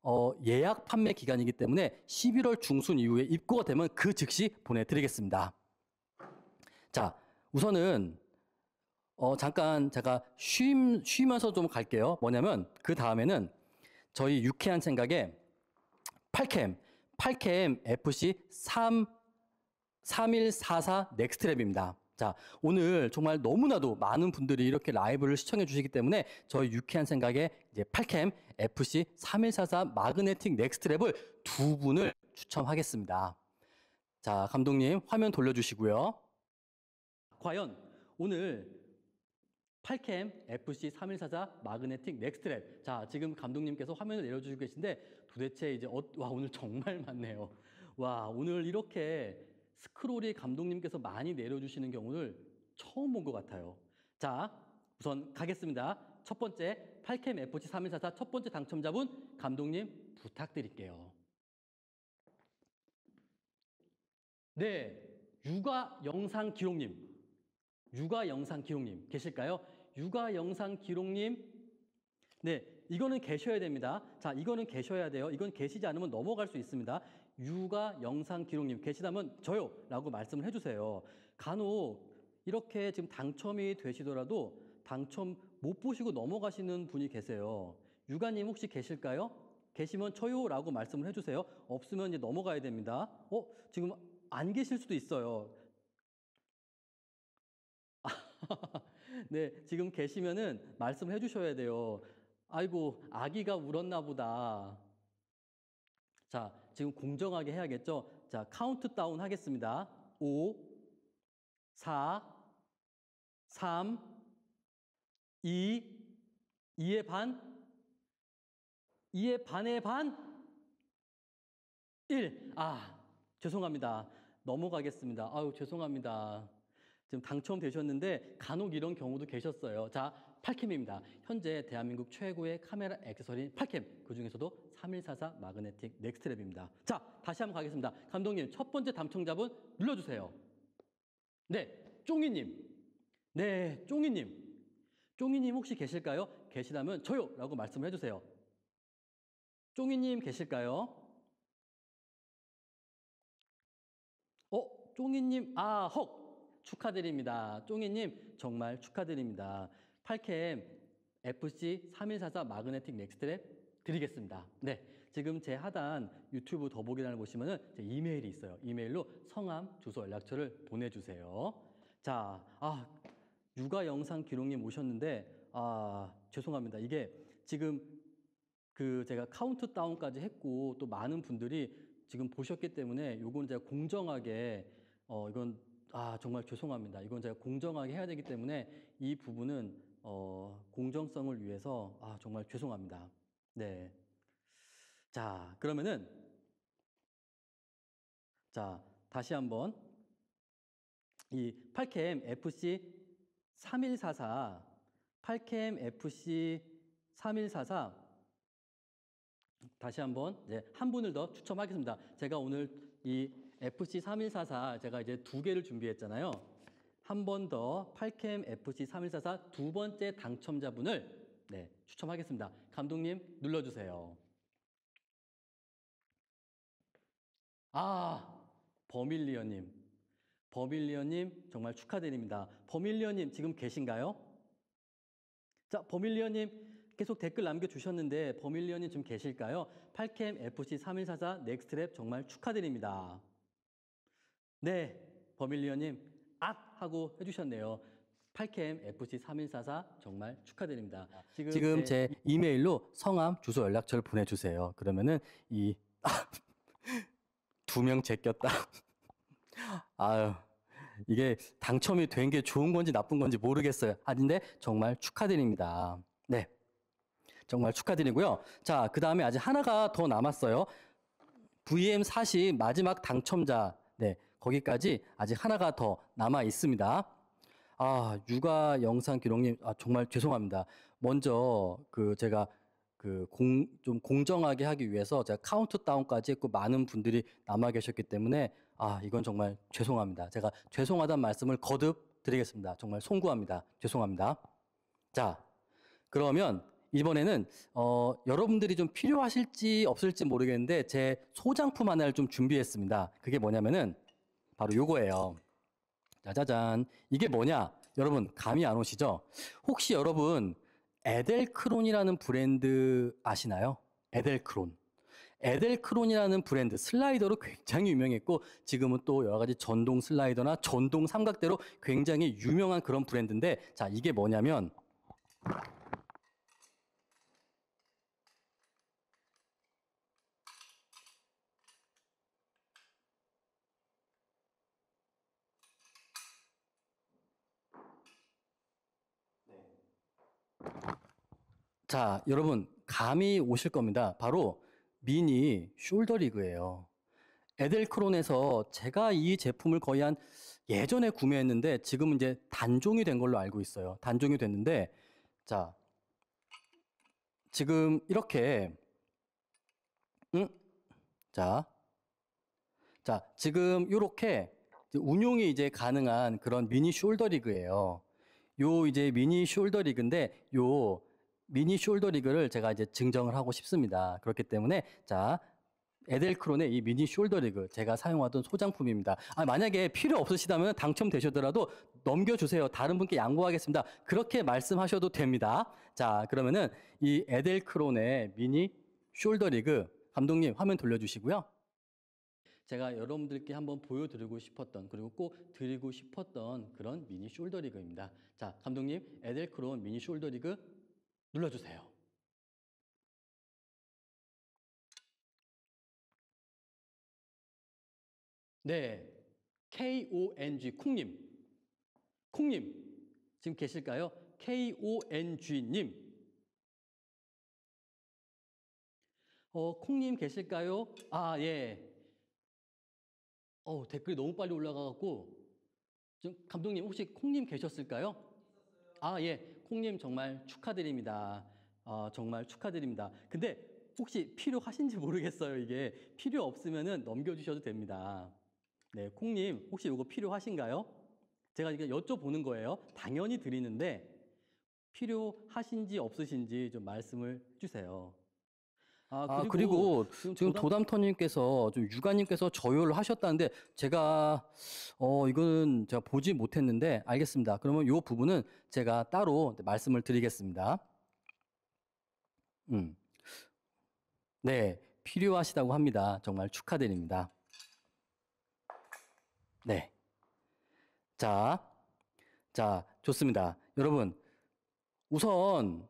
S1: 어, 예약 판매 기간이기 때문에 11월 중순 이후에 입고가 되면 그 즉시 보내드리겠습니다. 자, 우선은 어, 잠깐 제가 쉼, 쉬면서 좀 갈게요. 뭐냐면 그 다음에는 저희 유쾌한 생각에 8캠, 8캠 FC 3 3144 넥스트랩입니다. 자, 오늘 정말 너무나도 많은 분들이 이렇게 라이브를 시청해 주시기 때문에 저희 유쾌한 생각에 이제 8캠 FC 3144 마그네틱 넥스트랩을 두 분을 추첨하겠습니다. 자, 감독님 화면 돌려 주시고요. 과연 오늘 팔캠 FC 314자 마그네틱 넥스트랩. 자, 지금 감독님께서 화면을 내려주고 계신데 도대체 이제 어, 와 오늘 정말 많네요. 와 오늘 이렇게 스크롤이 감독님께서 많이 내려주시는 경우를 처음 본 것 같아요. 자, 우선 가겠습니다. 첫 번째 팔캠 FC 314자 첫 번째 당첨자분 감독님 부탁드릴게요. 네, 육아 영상 기록님. 육아 영상 기록님 계실까요? 육아 영상 기록님 네 이거는 계셔야 됩니다. 자 이거는 계셔야 돼요. 이건 계시지 않으면 넘어갈 수 있습니다. 육아 영상 기록님 계시다면 저요라고 말씀을 해주세요. 간혹 이렇게 지금 당첨이 되시더라도 당첨 못 보시고 넘어가시는 분이 계세요. 육아님 혹시 계실까요? 계시면 저요라고 말씀을 해주세요. 없으면 이제 넘어가야 됩니다. 어 지금 안 계실 수도 있어요. 네, 지금 계시면은 말씀을 해주셔야 돼요. 아이고, 아기가 울었나 보다. 자, 지금 공정하게 해야겠죠? 자, 카운트 다운 하겠습니다. 5, 4, 3, 2, 2의 반, 2의 반의 반, 1. 아, 죄송합니다. 넘어가겠습니다. 아유, 죄송합니다. 지금 당첨되셨는데 간혹 이런 경우도 계셨어요. 자, 팔캠입니다. 현재 대한민국 최고의 카메라 액세서리인 팔캠. 그 중에서도 3144 마그네틱 넥스트랩입니다. 자, 다시 한번 가겠습니다. 감독님, 첫 번째 당첨자분 눌러주세요. 네, 쫑이님. 네, 쫑이님. 쫑이님 혹시 계실까요? 계시다면 저요! 라고 말씀을 해주세요. 쫑이님 계실까요? 어, 쫑이님, 아, 헉! 축하드립니다. 쫑이님 정말 축하드립니다. 8캠 FC 3144 마그네틱 넥스트랩 드리겠습니다. 네. 지금 제 하단 유튜브 더보기란을 보시면은 제 이메일이 있어요. 이메일로 성함, 주소, 연락처를 보내주세요. 자, 아, 육아 영상 기록님 오셨는데, 아, 죄송합니다. 이게 지금 그 제가 카운트다운까지 했고 또 많은 분들이 지금 보셨기 때문에 요건 제가 공정하게 어, 이건 아, 정말 죄송합니다. 이건 제가 공정하게 해야 되기 때문에 이 부분은 어, 공정성을 위해서 아, 정말 죄송합니다. 네. 자, 그러면은 자, 다시 한번 이 8캠 FC 3144 8캠 FC 3144 다시 한번 이제 한 분을 더 추첨하겠습니다. 제가 오늘 이 FC3144 제가 이제 두 개를 준비했잖아요. 한 번더 8캠 FC3144 두 번째 당첨자분을 네, 추첨하겠습니다. 감독님 눌러주세요. 아, 버밀리언님. 버밀리언님 정말 축하드립니다. 버밀리언님 지금 계신가요? 자, 버밀리언님 계속 댓글 남겨주셨는데 버밀리언 지금 계실까요? 8캠 FC3144 넥스트랩 정말 축하드립니다. 네, 버밀리언님, 앗 하고 해주셨네요. 팔캠 FC 3144 정말 축하드립니다. 아, 지금, 지금 제, 제 이메일로 성함, 주소, 연락처를 보내주세요. 그러면은 이, 두명 제꼈다. 아유. 이게 당첨이 된 게 좋은 건지 나쁜 건지 모르겠어요. 아닌데 정말 축하드립니다. 네. 정말 축하드리고요. 자, 그 다음에 아직 하나가 더 남았어요. VM40 마지막 당첨자. 네. 거기까지 아직 하나가 더 남아 있습니다. 아, 육아 영상 기록님, 아, 정말 죄송합니다. 먼저 그 제가 그 공, 좀 공정하게 하기 위해서 제가 카운트다운까지 했고 많은 분들이 남아 계셨기 때문에 아, 이건 정말 죄송합니다. 제가 죄송하다는 말씀을 거듭 드리겠습니다. 정말 송구합니다. 죄송합니다. 자, 그러면 이번에는 어, 여러분들이 좀 필요하실지 없을지 모르겠는데 제 소장품 하나를 좀 준비했습니다. 그게 뭐냐면은 바로 요거예요. 짜자잔. 이게 뭐냐? 여러분, 감이 안 오시죠? 혹시 여러분, 에델크론이라는 브랜드 아시나요? 에델크론. 에델크론이라는 브랜드 슬라이더로 굉장히 유명했고 지금은 또 여러 가지 전동 슬라이더나 전동 삼각대로 굉장히 유명한 그런 브랜드인데 자 이게 뭐냐면 자, 여러분, 감이 오실 겁니다. 바로 미니 숄더리그예요. 에델크론에서 제가 이 제품을 거의 한 예전에 구매했는데 지금 이제 단종이 된 걸로 알고 있어요. 단종이 됐는데 자 지금 이렇게 음자자 지금 이렇게 운용이 이제 가능한 그런 미니 숄더리그예요. 요 이제 미니 숄더리그인데 요 미니 숄더 리그를 제가 이제 증정을 하고 싶습니다. 그렇기 때문에 자 에델크론의 이 미니 숄더 리그 제가 사용하던 소장품입니다. 아, 만약에 필요 없으시다면 당첨되셨더라도 넘겨주세요. 다른 분께 양보하겠습니다. 그렇게 말씀하셔도 됩니다. 자 그러면은 이 에델크론의 미니 숄더 리그 감독님 화면 돌려주시고요. 제가 여러분들께 한번 보여드리고 싶었던 그리고 꼭 드리고 싶었던 그런 미니 숄더 리그입니다. 자 감독님 에델크론 미니 숄더 리그 눌러주세요. 네. KONG, 콩님. 콩님. 지금 계실까요? KONG님. 어, 콩님 계실까요? 아, 예. 어 댓글이 너무 빨리 올라가갖고. 감독님, 혹시 콩님 계셨을까요? 아, 예. 콩님 정말 축하드립니다. 어, 정말 축하드립니다. 근데 혹시 필요하신지 모르겠어요. 이게 필요 없으면 넘겨주셔도 됩니다. 네, 콩님 혹시 이거 필요하신가요? 제가 이게 여쭤보는 거예요. 당연히 드리는데 필요하신지 없으신지 좀 말씀을 주세요. 아, 아 그리고, 아, 그리고 지금, 지금 도담... 터님께서좀 유가님께서 저요를 하셨다는데 제가 어 이거는 제가 보지 못했는데 알겠습니다. 그러면 요 부분은 제가 따로 말씀을 드리겠습니다. 음. 네, 필요하시다고 합니다. 정말 축하드립니다. 네. 자, 자, 좋습니다. 여러분, 우선,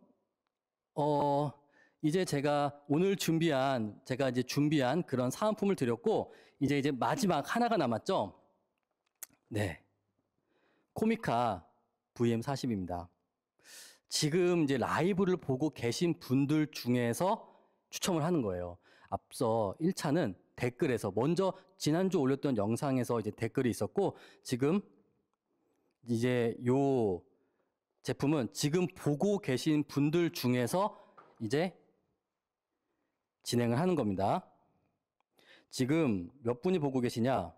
S1: 어, 이제 제가 오늘 준비한 제가 이제 준비한 그런 사은품을 드렸고 이제 이제 마지막 하나가 남았죠. 네. 코미카 VM40입니다. 지금 이제 라이브를 보고 계신 분들 중에서 추첨을 하는 거예요. 앞서 1차는 댓글에서 먼저 지난주 올렸던 영상에서 이제 댓글이 있었고 지금 이제 요 제품은 지금 보고 계신 분들 중에서 이제 진행을 하는 겁니다. 지금 몇 분이 보고 계시냐?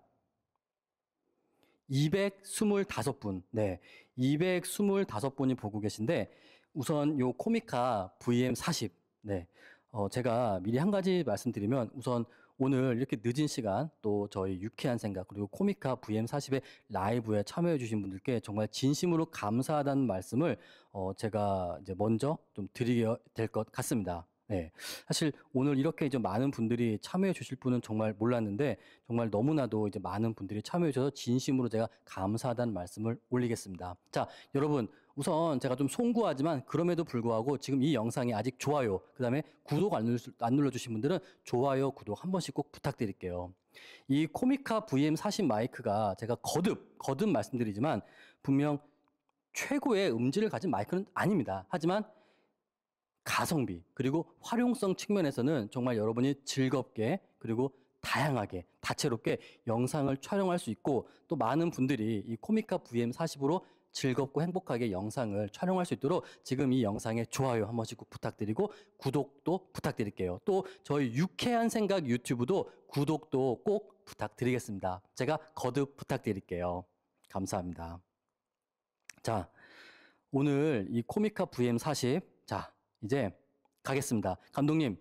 S1: 225분. 네. 225분이 보고 계신데 우선 요 코미카 VM40. 네. 어, 제가 미리 한 가지 말씀드리면 우선 오늘 이렇게 늦은 시간 또 저희 유쾌한 생각 그리고 코미카 VM40의 라이브에 참여해 주신 분들께 정말 진심으로 감사하다는 말씀을 어, 제가 이제 먼저 좀 드리게 될 것 같습니다. 네. 사실 오늘 이렇게 이제 많은 분들이 참여해 주실 분은 정말 몰랐는데 정말 너무나도 이제 많은 분들이 참여해 주셔서 진심으로 제가 감사하다는 말씀을 올리겠습니다. 자, 여러분 우선 제가 좀 송구하지만 그럼에도 불구하고 지금 이 영상이 아직 좋아요, 그 다음에 구독 안, 안 눌러주신 분들은 좋아요, 구독 한 번씩 꼭 부탁드릴게요. 이 코미카 VM40 마이크가 제가 거듭, 거듭 말씀드리지만 분명 최고의 음질을 가진 마이크는 아닙니다. 하지만 가성비 그리고 활용성 측면에서는 정말 여러분이 즐겁게 그리고 다양하게 다채롭게 영상을 촬영할 수 있고 또 많은 분들이 이 코미카 VM40으로 즐겁고 행복하게 영상을 촬영할 수 있도록 지금 이 영상에 좋아요 한 번씩 꼭 부탁드리고 구독도 부탁드릴게요. 또 저희 유쾌한 생각 유튜브도 구독도 꼭 부탁드리겠습니다. 제가 거듭 부탁드릴게요. 감사합니다. 자, 오늘 이 코미카 VM40 자, 이제 가겠습니다. 감독님,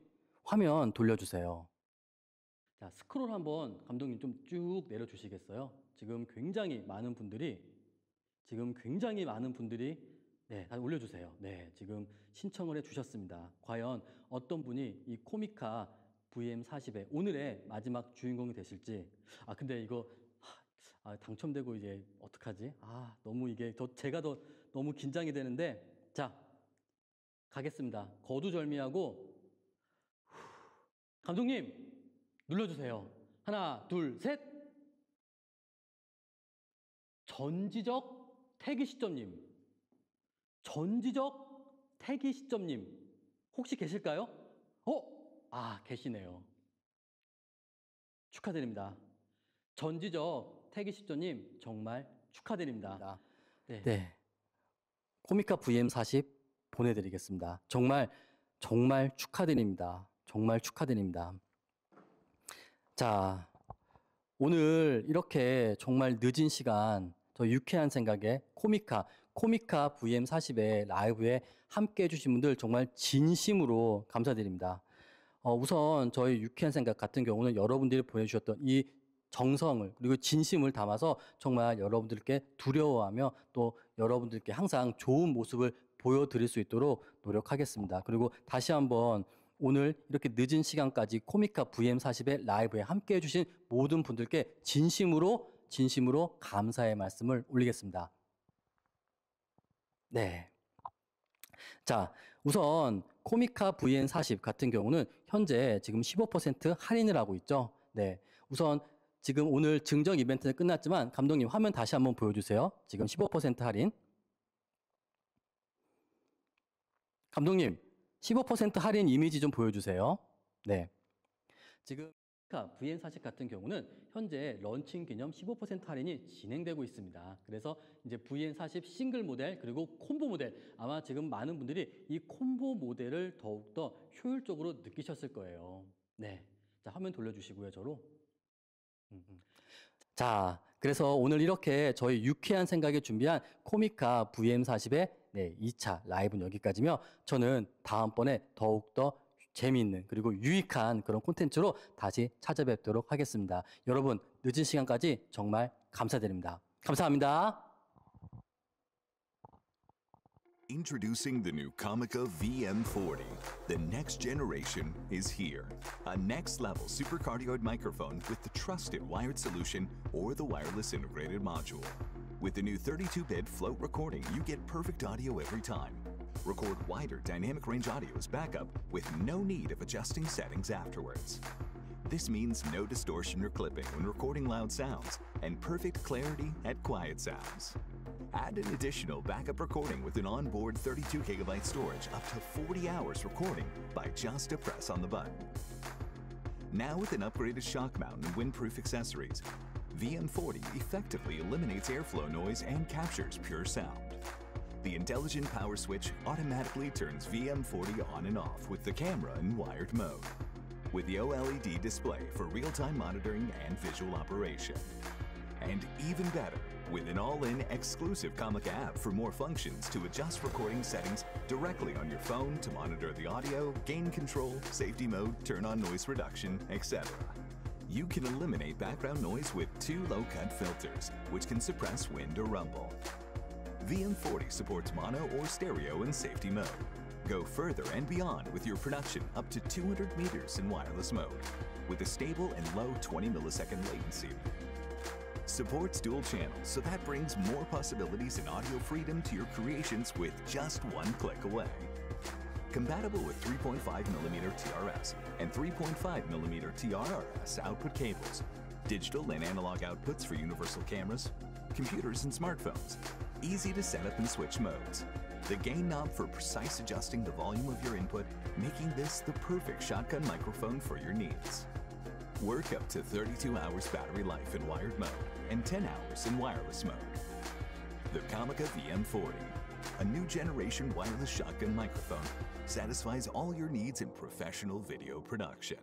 S1: 화면 돌려주세요. 자, 스크롤 한번 감독님 좀 쭉 내려주시겠어요? 지금 굉장히 많은 분들이, 지금 굉장히 많은 분들이, 네, 다시 올려주세요. 네, 지금 신청을 해 주셨습니다. 과연 어떤 분이 이 코미카 VM40의 오늘의 마지막 주인공이 되실지. 아, 근데 이거, 아, 당첨되고 이제 어떡하지? 아, 너무 이게 더, 제가 더 너무 긴장이 되는데, 자, 가겠습니다. 거두절미하고 후. 감독님 눌러주세요. 하나 둘 셋. 전지적 태기 시점님. 전지적 태기 시점님. 혹시 계실까요? 어? 아, 계시네요. 축하드립니다. 전지적 태기 시점님 정말 축하드립니다. 네. 네. 네. 코미카 VM40 보내드리겠습니다. 정말, 정말 축하드립니다. 정말 축하드립니다. 자, 오늘 이렇게 정말 늦은 시간 더 유쾌한 생각에 코미카, 코미카 VM40의 라이브에 함께 해주신 분들 정말 진심으로 감사드립니다. 어, 우선 저희 유쾌한 생각 같은 경우는 여러분들이 보내주셨던 이 정성을 그리고 진심을 담아서 정말 여러분들께 두려워하며 또 여러분들께 항상 좋은 모습을 보여드릴 수 있도록 노력하겠습니다. 그리고 다시 한번 오늘 이렇게 늦은 시간까지 코미카 VM40의 라이브에 함께 해주신 모든 분들께 진심으로, 진심으로 감사의 말씀을 올리겠습니다. 네. 자, 우선 코미카 VN40 같은 경우는 현재 지금 15% 할인을 하고 있죠. 네. 우선 지금 오늘 증정 이벤트는 끝났지만 감독님 화면 다시 한번 보여주세요. 지금 15% 할인. 감독님, 15% 할인 이미지 좀 보여주세요. 네. 지금 VN 사식 같은 경우는 현재 런칭 기념 15% 할인이 진행되고 있습니다. 그래서 이제 VN 사식 싱글 모델 그리고 콤보 모델 아마 지금 많은 분들이 이 콤보 모델을 더욱더 효율적으로 느끼셨을 거예요. 네. 자, 화면 돌려주시고요, 저로. 음, 음. 자, 그래서 오늘 이렇게 저희 유쾌한 생각에 준비한 코미카 VM40의 네, 2차 라이브는 여기까지며 저는 다음번에 더욱더 재미있는 그리고 유익한 그런 콘텐츠로 다시 찾아뵙도록 하겠습니다. 여러분 늦은 시간까지 정말
S2: 감사드립니다. 감사합니다. Introducing the new Comica VM40. The next generation is here. A next level supercardioid microphone with the trusted wired solution or the wireless integrated module. With the new 32-bit float recording, you get perfect audio every time. Record wider dynamic range audio as backup with no need of adjusting settings afterwards. This means no distortion or clipping when recording loud sounds and perfect clarity at quiet sounds. Add an additional backup recording with an onboard 32GB storage up to 40 hours recording by just a press on the button. Now with an upgraded shock mount and windproof accessories, vm 40 effectively eliminates airflow noise and captures pure sound. The intelligent power switch automatically turns VM40 on and off with the camera in wired mode, with the OLED display for real-time monitoring and visual operation. And even better, with an all-in exclusive Comic app for more functions to adjust recording settings directly on your phone to monitor the audio, gain control, safety mode, turn on noise reduction, etc you can eliminate background noise with two low-cut filters, which can suppress wind or rumble. vm 40 supports mono or stereo in safety mode. Go further and beyond with your production up to 200 meters in wireless mode, with a stable and low 20 millisecond latency. Supports dual channels, so that brings more possibilities and audio freedom to your creations with just one click away compatible with 3.5mm TRS and 3.5mm TRRS output cables, digital and analog outputs for universal cameras, computers and smartphones, easy to set up and switch modes, the gain knob for precise adjusting the volume of your input, making this the perfect shotgun microphone for your needs. Work up to 32 hours battery life in wired mode and 10 hours in wireless mode. The Comica VM40, a new generation wireless shotgun microphone satisfies all your needs in professional video production.